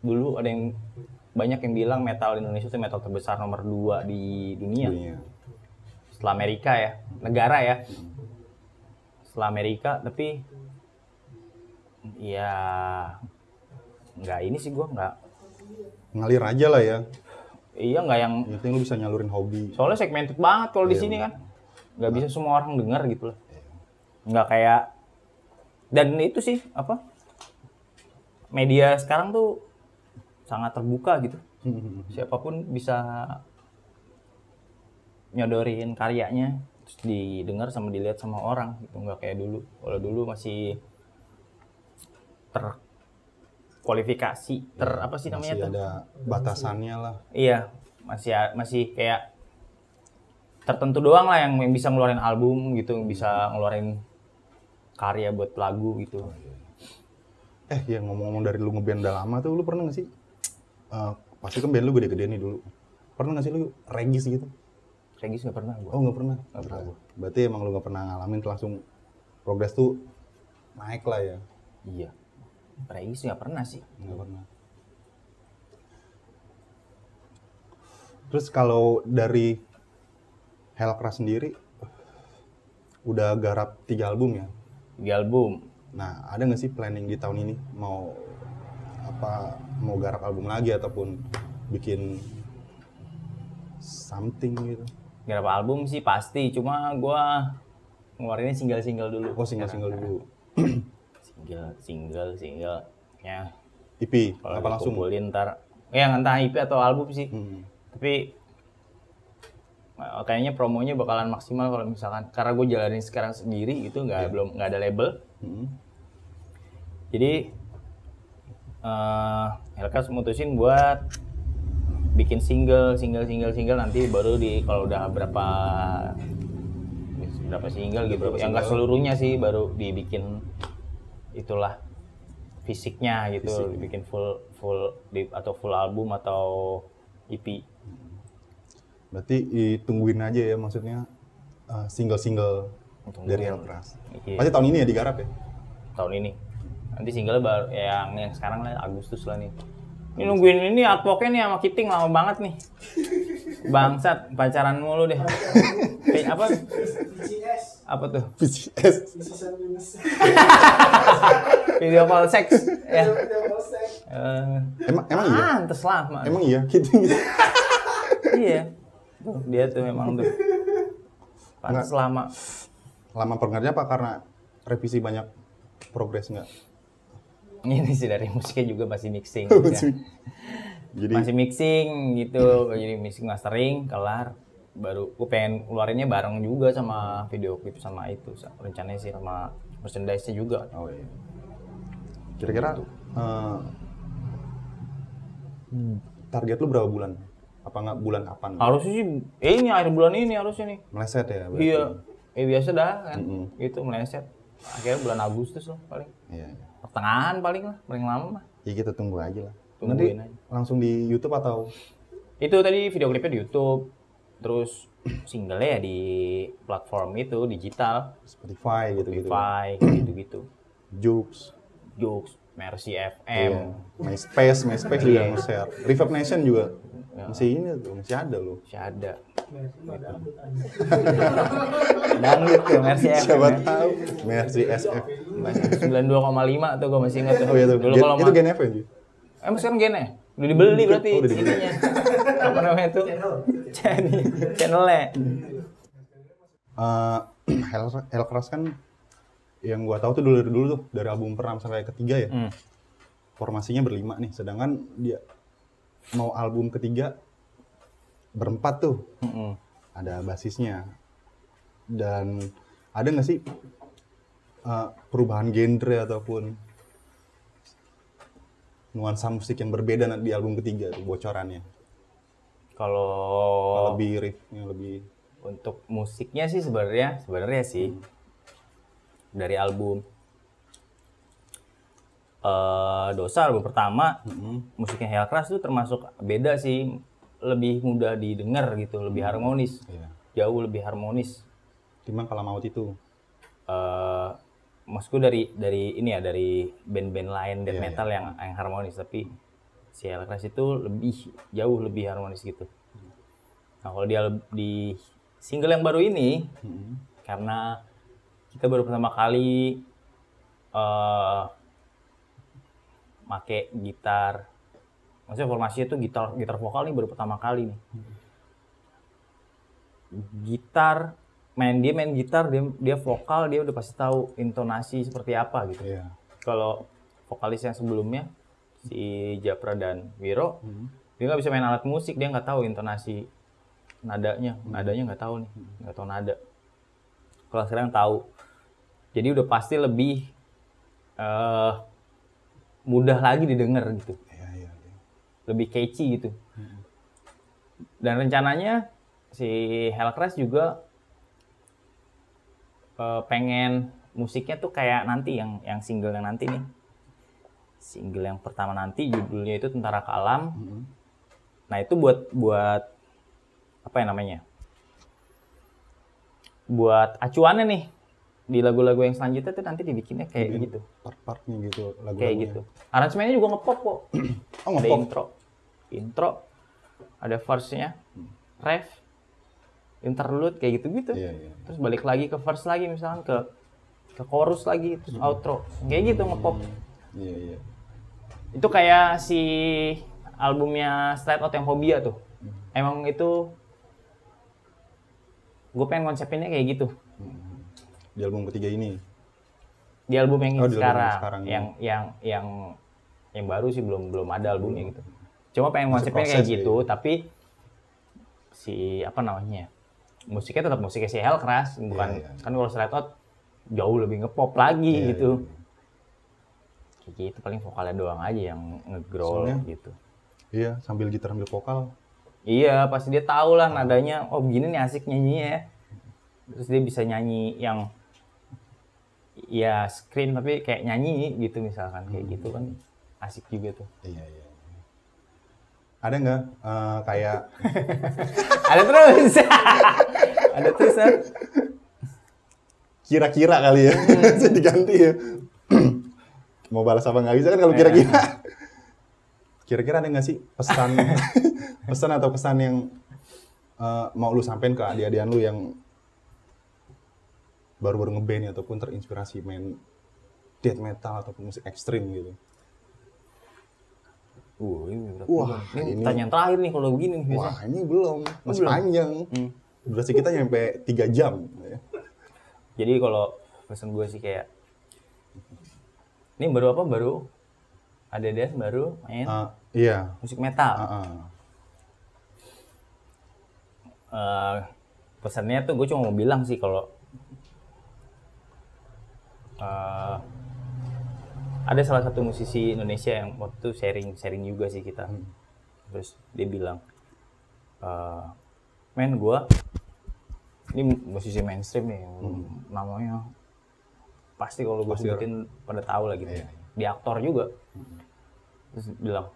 dulu ada yang banyak yang bilang metal Indonesia itu metal terbesar nomor dua di dunia. dunia. Setelah Amerika ya, negara ya. Setelah Amerika, tapi ya nggak ini sih gue nggak ngalir aja lah ya Iya nggak yang. Yang penting lu bisa nyalurin hobi. Soalnya segmented banget kalau di iya, sini kan. Nggak bisa semua orang dengar gitu loh. Iya. Nggak kayak dan itu sih apa media sekarang tuh sangat terbuka gitu. Hmm. Siapapun bisa nyodorin karyanya terus didengar sama dilihat sama orang gitu nggak kayak dulu kalau dulu masih ter kualifikasi ter ya, apa sih namanya masih tuh? ada batasannya lah iya masih masih kayak tertentu doang lah yang bisa ngeluarin album gitu bisa hmm. ngeluarin karya buat lagu gitu oh, iya, iya. eh yang ngomong-ngomong dari lu ngeband udah lama tuh lu pernah gak sih uh, pasti kan band lu gede-gede nih dulu pernah gak sih lu regis gitu regis gak pernah gua oh gak pernah gak pernah gua berarti emang lu gak pernah ngalamin langsung progres tuh naik lah ya iya Regis nggak pernah sih. Nggak pernah. Terus kalau dari Helkra sendiri udah garap tiga album ya? Tiga album. Nah, ada nggak sih planning di tahun ini mau apa mau garap album lagi ataupun bikin something gitu? Garap album sih pasti, cuma gue ngeluarinnya single-single dulu. Oh, single-single dulu. (clears throat) single, single single ya IP kalau apa langsung kumpulin ntar ya entah IP atau album sih hmm. tapi eh, kayaknya promonya bakalan maksimal kalau misalkan karena gue jalanin sekarang sendiri itu nggak yeah. belum nggak ada label hmm. jadi uh, eh, Helkas mutusin buat bikin single single single single nanti baru di kalau udah berapa berapa single gitu berapa yang nggak seluruhnya sih baru dibikin itulah fisiknya gitu Fisik. bikin full full di, atau full album atau EP. Berarti tungguin aja ya maksudnya eh, single-single uh, dari Elkras. Iya. Pasti tahun ini ya digarap ya? Tahun ini. Nanti single baru yang yang sekarang lah Agustus lah nih. Ini nungguin ini artworknya nih sama Kiting lama banget nih. (laughs) Bangsat, pacaran mulu deh. (laughs) apa? apa tuh? BCS. (laughs) Video call sex. ya. Video call sex. Eh. emang emang iya. Antes lah, Emang iya gitu iya. dia tuh memang tuh. Pantas lama. Lama pengerja apa karena revisi banyak progres nggak? Ini sih dari musiknya juga masih mixing. (laughs) Ya. Jadi... Masih mixing gitu, jadi mixing mastering, kelar baru gue pengen keluarinnya bareng juga sama video klip sama itu rencananya sih sama merchandise nya juga oh iya kira-kira gitu. uh, target lu berapa bulan apa nggak bulan kapan harusnya sih eh, ini akhir bulan ini harusnya nih meleset ya berarti. iya eh, biasa dah kan mm -hmm. itu meleset akhirnya bulan Agustus loh paling iya, iya. pertengahan paling lah paling lama lah ya kita tunggu aja lah Tungguin nanti aja. langsung di YouTube atau itu tadi video klipnya di YouTube terus single ya di platform itu digital Spotify gitu gitu Spotify gitu gitu Jokes Jokes Mercy iya. FM yeah. MySpace MySpace juga iya. nge-share Reverb Nation juga yeah. masih ini tuh masih ada loh masih ada (laughs) dangdut ya Mercy FM siapa ya. tahu Mercy SF lima tuh gue masih ingat tuh oh, iya, tuh. dulu kalau itu Gen FM ya? emang sekarang Gen ya Udah dibeli berarti oh, ininya. (laughs) Apa namanya itu? Channel. Channelnya. Uh, eh, (clears throat) Hellcross kan yang gua tahu tuh dulu dulu tuh dari album pertama sampai ketiga ya. Hmm. Formasinya berlima nih, sedangkan dia mau album ketiga berempat tuh. Hmm. Ada basisnya. Dan ada nggak sih uh, perubahan genre ataupun nuansa musik yang berbeda di album ketiga tuh bocorannya? Kalau lebih riffnya lebih untuk musiknya sih sebenarnya sebenarnya sih hmm. dari album uh, dosa album pertama hmm. musiknya Hellcrash tuh termasuk beda sih lebih mudah didengar gitu lebih hmm. harmonis yeah. jauh lebih harmonis gimana kalau maut itu uh, maksudku dari dari ini ya dari band-band lain dan yeah, iya, iya. metal yeah. yang yang harmonis tapi si Elkras itu lebih jauh lebih harmonis gitu. Nah kalau dia di single yang baru ini hmm. karena kita baru pertama kali uh, make gitar maksudnya formasinya itu gitar gitar vokal nih baru pertama kali nih mm-hmm. gitar main dia main gitar dia dia vokal dia udah pasti tahu intonasi seperti apa gitu yeah. kalau vokalis yang sebelumnya si Japra dan Wiro hmm. dia nggak bisa main alat musik dia nggak tahu intonasi nadanya hmm. nadanya nggak tahu nih hmm. nggak tahu nada kalau sekarang tahu jadi udah pasti lebih uh, mudah lagi didengar gitu yeah, yeah, yeah. lebih catchy gitu hmm. dan rencananya si Hellcrest juga uh, pengen musiknya tuh kayak nanti yang yang single yang nanti nih single yang pertama nanti judulnya itu tentara kalam mm -hmm. nah itu buat buat apa ya namanya buat acuannya nih di lagu-lagu yang selanjutnya tuh nanti dibikinnya kayak Bikin gitu part-partnya gitu lagu kayak gitu aransemennya juga ngepop kok (clears throat) oh, ngepop. ada intro intro ada verse-nya hmm. ref interlude kayak gitu-gitu. Yeah, yeah. Terus balik lagi ke verse lagi misalkan ke ke chorus lagi terus mm-hmm. outro. Kayak gitu ngepop. Iya, yeah, iya. Yeah. Itu kayak si albumnya Straight Out yang Fobia tuh. Mm-hmm. Emang itu gue pengen konsepinnya kayak gitu. Mm-hmm. Di album ketiga ini. Di album yang oh, sekarang, album sekarang ya. yang yang yang yang baru sih belum belum ada albumnya gitu. Cuma pengen konsepnya kayak ya. gitu, tapi si apa namanya? musiknya tetap musiknya si Hell keras iya, bukan yeah, yeah. kan kalau Red Hot jauh lebih ngepop lagi yeah, gitu yeah, yeah. Gitu, paling vokalnya doang aja yang ngegrow gitu iya sambil gitar sambil vokal iya pasti dia tahu lah nah. nadanya oh begini nih asik nyanyi ya terus dia bisa nyanyi yang ya screen tapi kayak nyanyi gitu misalkan kayak gitu hmm. gitu kan asik juga tuh iya iya ada nggak uh, kayak (laughs) ada terus (laughs) ada terus ya kira-kira kali ya hmm. saya (laughs) diganti ya (clears throat) mau balas apa nggak bisa kan kalau kira-kira iya. kira-kira ada nggak sih pesan pesan atau kesan yang uh, mau lu sampein ke adik-adian lu yang baru-baru ngeband ataupun terinspirasi main death metal ataupun musik ekstrim gitu. Uh, ini Wah, ini tanya yang terakhir nih kalau begini. biasanya. Wah, ini belum. Oh, Masih belum. panjang. Hmm. Durasi kita nyampe 3 jam. Ya. Jadi kalau pesan gue sih kayak ini baru apa baru ada dia baru main uh, iya. musik metal. Uh, uh. Uh, pesannya tuh gue cuma mau bilang sih kalau uh, ada salah satu musisi Indonesia yang waktu sharing sharing juga sih kita hmm. terus dia bilang e, men gue ini musisi mainstream nih hmm. namanya pasti kalau gue sebutin pada tahu lah gitu yeah. Iya. di aktor juga hmm. terus bilang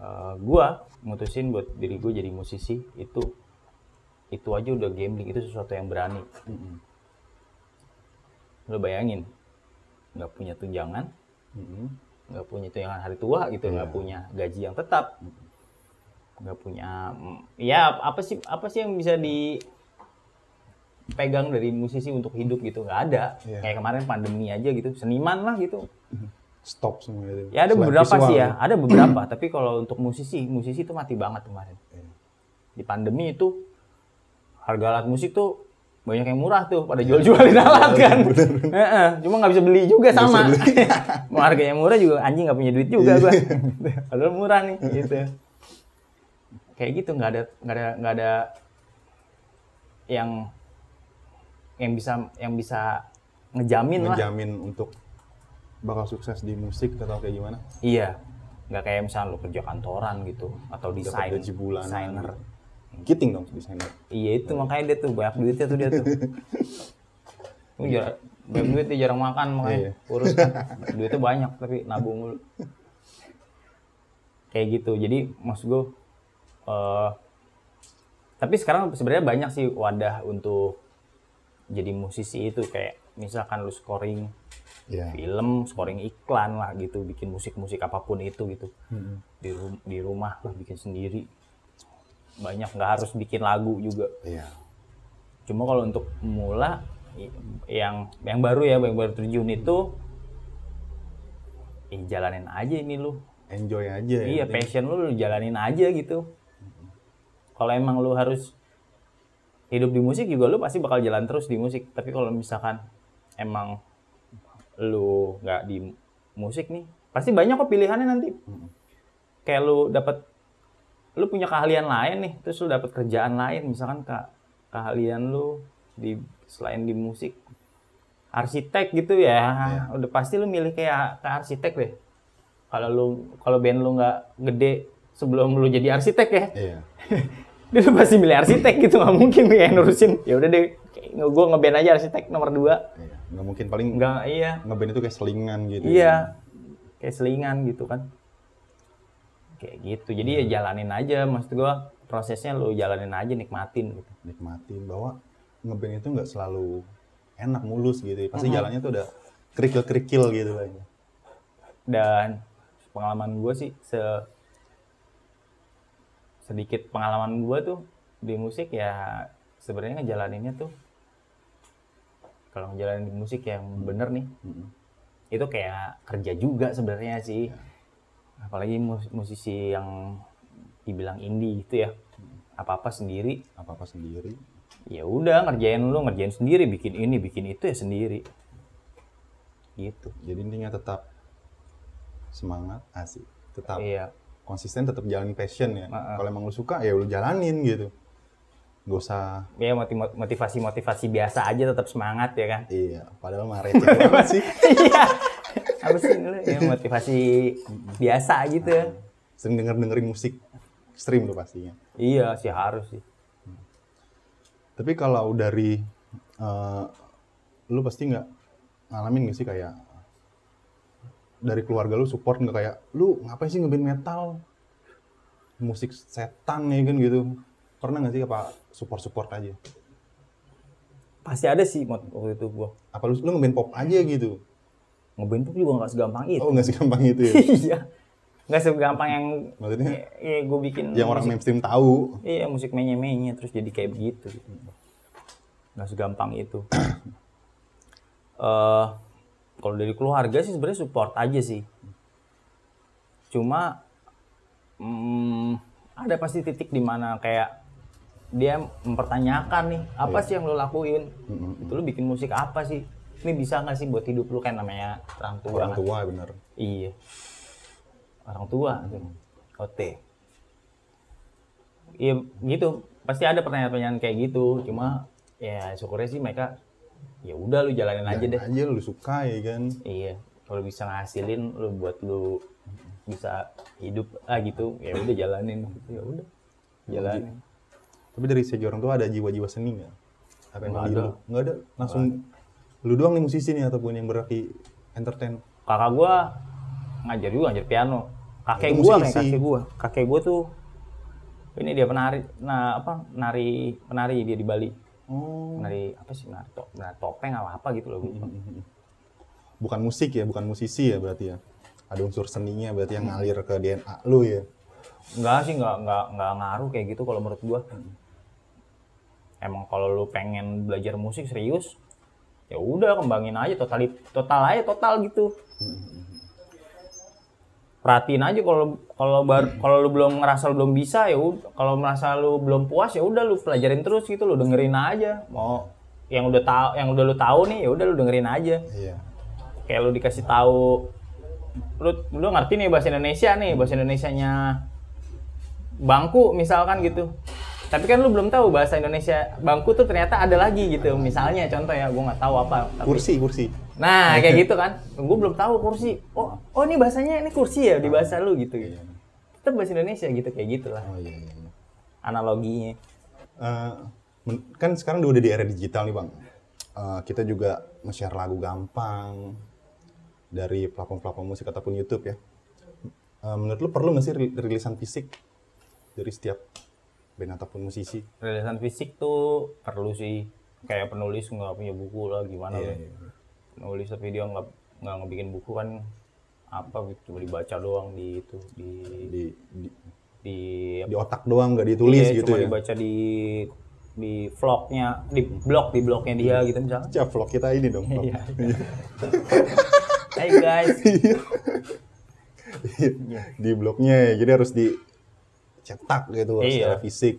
e, eh, gue mutusin buat diri gue jadi musisi itu itu aja udah gambling itu sesuatu yang berani hmm. lo bayangin nggak punya tunjangan mm-hmm. nggak punya tunjangan hari tua gitu yeah. nggak iya. punya gaji yang tetap nggak punya mm, ya apa sih apa sih yang bisa dipegang dari musisi untuk hidup gitu nggak ada yeah. kayak kemarin pandemi aja gitu seniman lah gitu mm-hmm. stop semua itu ya ada beberapa sih ya ada beberapa (clears throat) tapi kalau untuk musisi musisi itu mati banget kemarin yeah. di pandemi itu harga alat musik tuh banyak yang murah tuh pada jual-jualin iya, alat kan. Bener, bener. E -e, cuma nggak bisa beli juga sama. beli. Mau (laughs) harganya murah juga anjing nggak punya duit juga gue. Iya. (laughs) Padahal murah nih gitu. Kayak gitu nggak ada nggak ada nggak ada yang yang bisa yang bisa ngejamin, ngejamin lah. Ngejamin untuk bakal sukses di musik atau kayak gimana? Iya. Nggak kayak misalnya lo kerja kantoran gitu atau desain, desainer. Gitu giting dong desainer iya itu makanya dia tuh banyak duitnya tuh dia tuh lu (laughs) jar banyak duit dia jarang makan makanya iya. urus kan duitnya banyak tapi nabung mulu kayak gitu jadi maksud gue uh, tapi sekarang sebenarnya banyak sih wadah untuk jadi musisi itu kayak misalkan lu scoring yeah. film, scoring iklan lah gitu, bikin musik-musik apapun itu gitu. Mm -hmm. Di, ru di rumah lah bikin sendiri banyak nggak harus bikin lagu juga iya. cuma kalau untuk mula yang yang baru ya yang baru terjun itu ya jalanin aja ini lu enjoy aja ya, iya ya, passion lu, lu jalanin aja gitu kalau emang lu harus hidup di musik juga lu pasti bakal jalan terus di musik tapi kalau misalkan emang lu nggak di musik nih pasti banyak kok pilihannya nanti kayak lu dapat lu punya keahlian lain nih terus lu dapat kerjaan lain misalkan ke keahlian lu di selain di musik arsitek gitu ya yeah. udah pasti lu milih kayak ke arsitek deh kalau lu kalau band lu nggak gede sebelum lu jadi arsitek ya yeah. (laughs) dia pasti milih arsitek gitu nggak mungkin kayak nurusin ya udah deh gue ngeband aja arsitek nomor dua iya, nggak mungkin paling nggak iya ngeband itu kayak selingan gitu iya ya. kayak selingan gitu kan kayak gitu jadi ya hmm. ya jalanin aja maksud gue prosesnya lu jalanin aja nikmatin gitu nikmatin bahwa ngeband itu nggak selalu enak mulus gitu pasti hmm. jalannya tuh udah kerikil kerikil gitu lah. Kan. dan pengalaman gue sih se sedikit pengalaman gue tuh di musik ya sebenarnya ngejalaninnya tuh kalau ngejalanin musik yang bener nih -hmm. itu kayak kerja juga sebenarnya sih ya apalagi musisi yang dibilang indie gitu ya apa apa sendiri apa apa sendiri ya udah ngerjain lu ngerjain sendiri bikin ini bikin itu ya sendiri gitu jadi intinya tetap semangat asik tetap iya. konsisten tetap jalanin passion ya kalau emang lu suka ya lu jalanin gitu gak usah ya motivasi motivasi biasa aja tetap semangat ya kan iya padahal mah receh (laughs) banget sih iya apa sih lu ya (laughs) motivasi biasa gitu ya. sering denger dengerin musik stream lo pastinya. Iya sih harus sih. Hmm. Tapi kalau dari uh, lu pasti nggak ngalamin gak sih kayak dari keluarga lu support nggak kayak lu ngapain sih ngeband metal musik setan ya kan gitu pernah nggak sih apa support support aja pasti ada sih waktu itu gua apa lu lu ngeband pop aja gitu ngebuin tuh juga nggak segampang itu. Oh nggak segampang itu ya? (laughs) Iya. nggak segampang yang maksudnya ya, gue bikin yang musik, orang mainstream tahu iya musik mainnya mainnya terus jadi kayak begitu nggak segampang itu uh, (clears throat) kalau dari keluarga sih sebenarnya support aja sih cuma hmm, ada pasti titik di mana kayak dia mempertanyakan nih apa yeah. sih yang lo lakuin mm -hmm. itu lo bikin musik apa sih ini bisa nggak sih buat hidup lu kan namanya orang tua orang tua kan? bener iya orang tua hmm. Gitu. OT iya gitu pasti ada pertanyaan-pertanyaan kayak gitu cuma ya syukurnya sih mereka ya udah lu jalanin aja deh aja lu suka ya kan iya kalau bisa ngasilin lu buat lu bisa hidup ah gitu ya udah jalanin gitu ya udah jalanin tapi dari segi orang tua ada jiwa-jiwa seni nggak apa yang nggak ada nggak ada langsung Lu doang nih musisi nih ataupun yang berarti entertain? Kakak gua ngajar juga ngajar piano. Kakek gua musisi. kakek gua. Kakek gua tuh ini dia penari nah apa nari penari dia di Bali. nari oh. Penari apa sih? Penari, to, penari topeng apa apa gitu loh. Hmm, hmm, hmm, hmm. Bukan musik ya, bukan musisi ya berarti ya. Ada unsur seninya berarti yang ngalir ke DNA lu ya. Enggak sih, enggak enggak enggak ngaruh kayak gitu kalau menurut gua. emang kalau lu pengen belajar musik serius ya udah kembangin aja total total aja total gitu perhatiin aja kalau kalau baru kalau lu belum ngerasa lu belum bisa ya kalau merasa lu belum puas ya udah lu pelajarin terus gitu lu dengerin aja mau yang udah tahu yang udah lu tahu nih ya udah lu dengerin aja iya. kayak lu dikasih tahu lu lu ngerti nih bahasa Indonesia nih bahasa Indonesianya bangku misalkan gitu tapi kan lu belum tahu bahasa Indonesia bangku tuh ternyata ada lagi gitu misalnya contoh ya gue nggak tahu apa tapi... kursi kursi nah (laughs) kayak gitu kan gue belum tahu kursi oh oh ini bahasanya ini kursi ya di bahasa lu gitu gitu iya. tetap bahasa Indonesia gitu kayak gitulah oh, iya, iya. iya. analoginya uh, kan sekarang udah di era digital nih bang uh, kita juga nge-share lagu gampang dari platform-platform musik ataupun YouTube ya eh, menurut lu perlu nggak sih rilisan fisik dari setiap band ataupun musisi rilisan fisik tuh perlu sih kayak penulis nggak punya buku lah gimana yeah, iya, video iya, Yeah. penulis tapi dia nggak nggak ngebikin buku kan apa cuma gitu, dibaca doang di itu di di di, di, di otak doang nggak ditulis iya, gitu cuma ya dibaca di di vlognya di blog di blognya dia gitu misalnya Cya, vlog kita ini dong iya. hey (laughs) guys (laughs) di blognya ya jadi harus di cetak gitu iya. secara fisik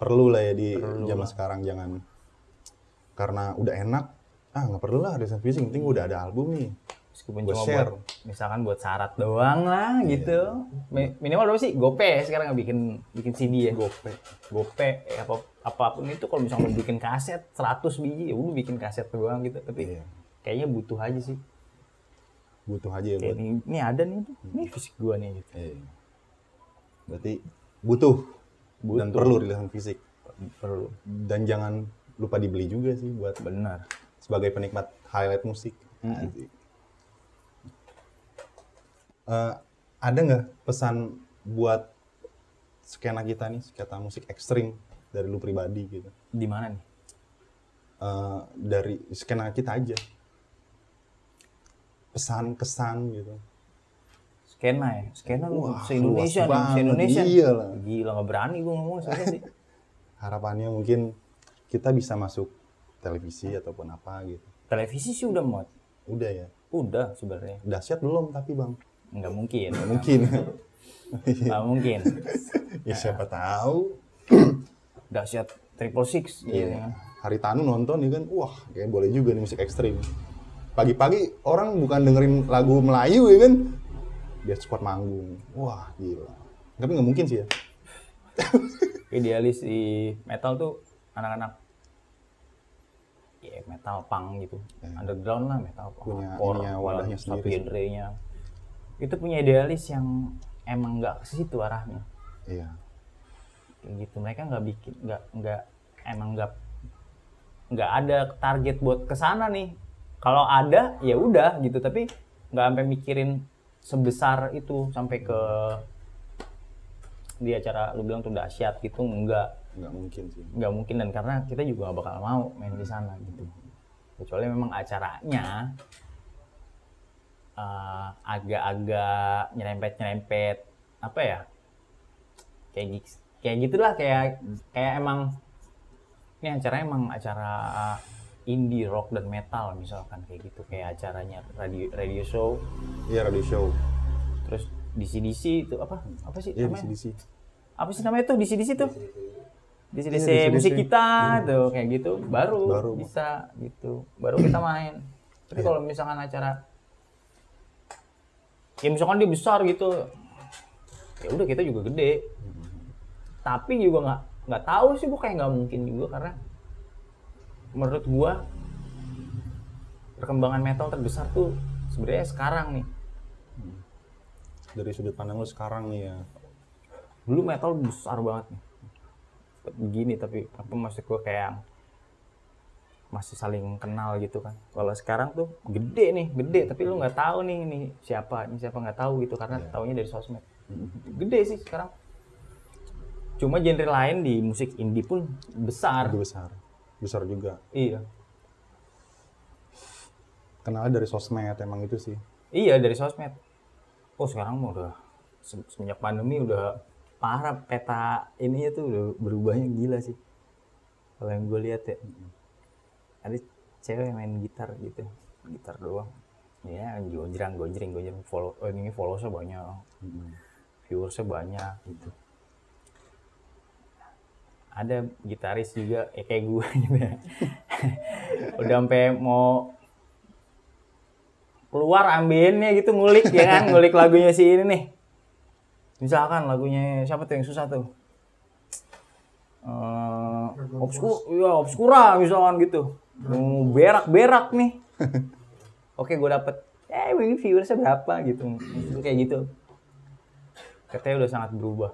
perlu lah ya di perlu zaman lah. sekarang jangan karena udah enak ah nggak perlu lah desain fisik penting udah ada album nih meskipun gua cuma share. buat misalkan buat syarat doang lah iya. gitu minimal berapa sih gope ya sekarang nggak bikin bikin CD ya gope gope eh, ya, apa apapun itu kalau misalnya bikin kaset 100 biji ya udah bikin kaset doang gitu tapi yeah. kayaknya butuh aja sih butuh aja ya buat ini, ini ada nih ini hmm. fisik gua nih gitu yeah. Berarti butuh, butuh. dan perlu rilisan fisik. Perlu. Dan jangan lupa dibeli juga sih buat benar sebagai penikmat highlight musik. Mm uh, ada nggak pesan buat skena kita nih, skena musik ekstrim dari lu pribadi gitu? Di mana nih? Uh, dari skena kita aja pesan kesan gitu skena ya skena lu se Indonesia nih se Indonesia gila iya gila nggak berani gue ngomong saya sih harapannya mungkin kita bisa masuk televisi ataupun apa gitu televisi sih udah mod udah ya udah sebenarnya dahsyat belum tapi bang nggak mungkin nggak mungkin (laughs) nggak mungkin ya siapa tahu dahsyat triple six gitu iya ya. hari Tanu nonton ya kan wah kayak boleh juga nih musik ekstrim pagi-pagi orang bukan dengerin lagu Melayu ya kan biar squad manggung wah gila tapi nggak mungkin sih ya (laughs) idealis di metal tuh anak-anak ya metal punk gitu yeah. underground lah metal punk punya hardcore, gitu wadahnya sendiri genre-nya itu punya idealis yang emang nggak ke situ arahnya iya yeah. kayak gitu mereka nggak bikin nggak nggak emang nggak nggak ada target buat kesana nih kalau ada ya udah gitu tapi nggak sampai mikirin sebesar itu sampai ke di acara lu bilang tuh dahsyat gitu enggak enggak mungkin sih enggak mungkin dan karena kita juga gak bakal mau main di sana gitu kecuali memang acaranya agak eh, agak-agak nyerempet nyerempet apa ya kayak kayak gitulah kayak kayak emang ini acara emang acara uh, indie rock dan metal misalkan kayak gitu kayak acaranya radio radio show iya radio show terus CDC itu apa apa sih yeah, namanya -DC. apa sih namanya tuh CDC tuh iya, di CDC yeah, musik kita hmm. tuh kayak gitu baru, baru bisa gitu baru kita main tapi yeah. kalau misalkan acara ya misalkan dia besar gitu ya udah kita juga gede hmm. tapi juga nggak nggak tahu sih bu kayak nggak mungkin juga karena menurut gua perkembangan metal terbesar tuh sebenarnya sekarang nih dari sudut pandang lu sekarang nih ya dulu metal besar banget nih begini tapi apa maksud gua kayak masih saling kenal gitu kan kalau sekarang tuh gede nih gede tapi lu nggak tahu nih ini siapa ini siapa nggak tahu gitu karena yeah. taunya dari sosmed gede sih sekarang cuma genre lain di musik indie pun besar besar besar juga. Iya. Kenal dari sosmed emang itu sih. Iya dari sosmed. Oh sekarang mau udah se semenjak pandemi udah parah peta ini tuh udah berubahnya gila sih. Kalau yang gue lihat ya ada cewek main gitar gitu, gitar doang. Ya gonjreng gonjreng gonjreng follow oh, ini followersnya banyak, mm -hmm. viewersnya banyak gitu ada gitaris juga ya kayak gue (laughs) gitu ya. udah sampai mau keluar ambilnya gitu ngulik ya kan ngulik lagunya si ini nih misalkan lagunya siapa tuh yang susah tuh uh, eh, obskur ya obskura misalkan gitu mau berak berak nih oke gue dapet eh ini viewersnya berapa gitu kayak gitu katanya udah sangat berubah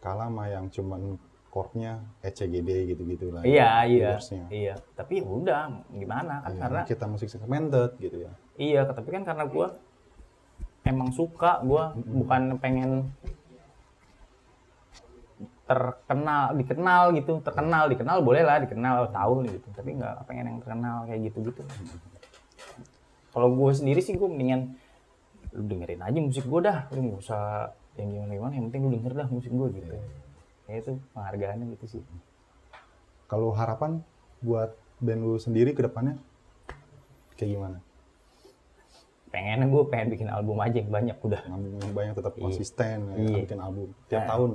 kalah yang cuman chordnya ECGD gitu-gitu lah. Iya, ya, iya. Iya. Tapi ya udah gimana kan iya, karena kita musik segmented gitu ya. Iya, tapi kan karena gua emang suka gua mm -hmm. bukan pengen terkenal dikenal gitu terkenal dikenal boleh lah dikenal tahu gitu tapi nggak pengen yang terkenal kayak gitu gitu kalau gue sendiri sih gue mendingan lu dengerin aja musik gue dah lu nggak usah yang gimana gimana yang penting lu denger dah musik gue gitu ya itu penghargaannya gitu sih kalau harapan buat band lu sendiri ke depannya kayak gimana pengen gue pengen bikin album aja yang banyak udah album yang banyak tetap iya. konsisten ya, iya. ya, bikin album tiap nah, tahun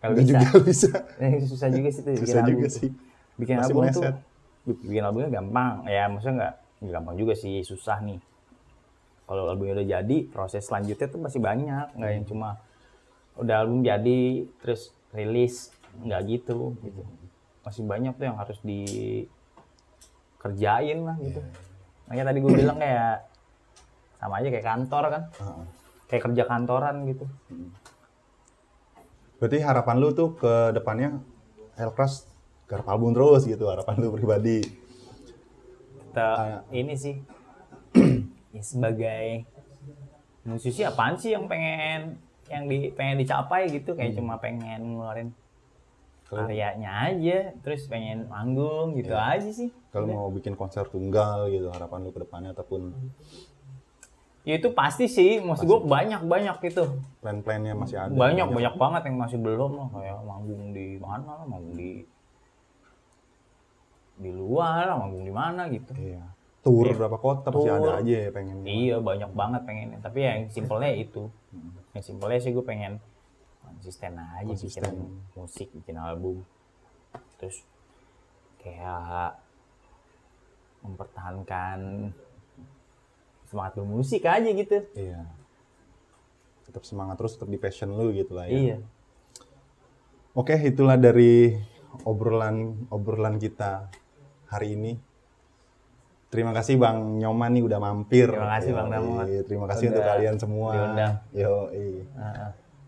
kalau bisa juga (laughs) bisa (laughs) eh, susah juga sih tuh susah juga album. sih bikin Masih album meleset. tuh bikin albumnya gampang ya maksudnya nggak gampang juga sih susah nih kalau albumnya udah jadi proses selanjutnya tuh masih banyak nggak hmm. yang cuma udah album jadi terus rilis nggak gitu gitu masih banyak tuh yang harus dikerjain lah gitu yeah. Iya. makanya tadi gue bilang kayak sama aja kayak kantor kan kayak kerja kantoran gitu berarti harapan lu tuh ke depannya Helcross garap album terus gitu harapan lu pribadi Kita, uh, ini sih (clears throat) ya sebagai musisi apaan sih yang pengen yang di pengen dicapai gitu kayak hmm. cuma pengen ngeluarin kalo, karyanya aja terus pengen manggung gitu ya. aja sih kalau mau bikin konser tunggal gitu harapan lu kedepannya ataupun ya itu pasti sih maksud gue banyak banyak gitu plan-plannya masih ada banyak, banyak banyak banget yang masih belum loh kayak manggung di mana lah manggung di di luar lah manggung di mana gitu iya tur iya. berapa kota pasti ada aja ya pengen iya banyak banget pengen tapi ya yang simpelnya itu hmm yang simpelnya sih gue pengen konsisten aja konsisten. bikin musik bikin album terus kayak mempertahankan semangat musik aja gitu iya tetap semangat terus tetap di passion lu gitu lah ya iya oke itulah dari obrolan obrolan kita hari ini Terima kasih Bang Nyoman nih udah mampir. Terima kasih Yo, Bang Damon. Terima kasih untuk kalian semua. Yo,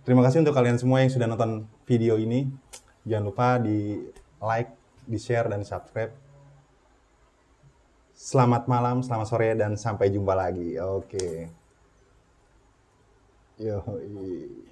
Terima kasih untuk kalian semua yang sudah nonton video ini. Jangan lupa di like, di share dan subscribe. Selamat malam, selamat sore dan sampai jumpa lagi. Oke. Okay. Yo. i.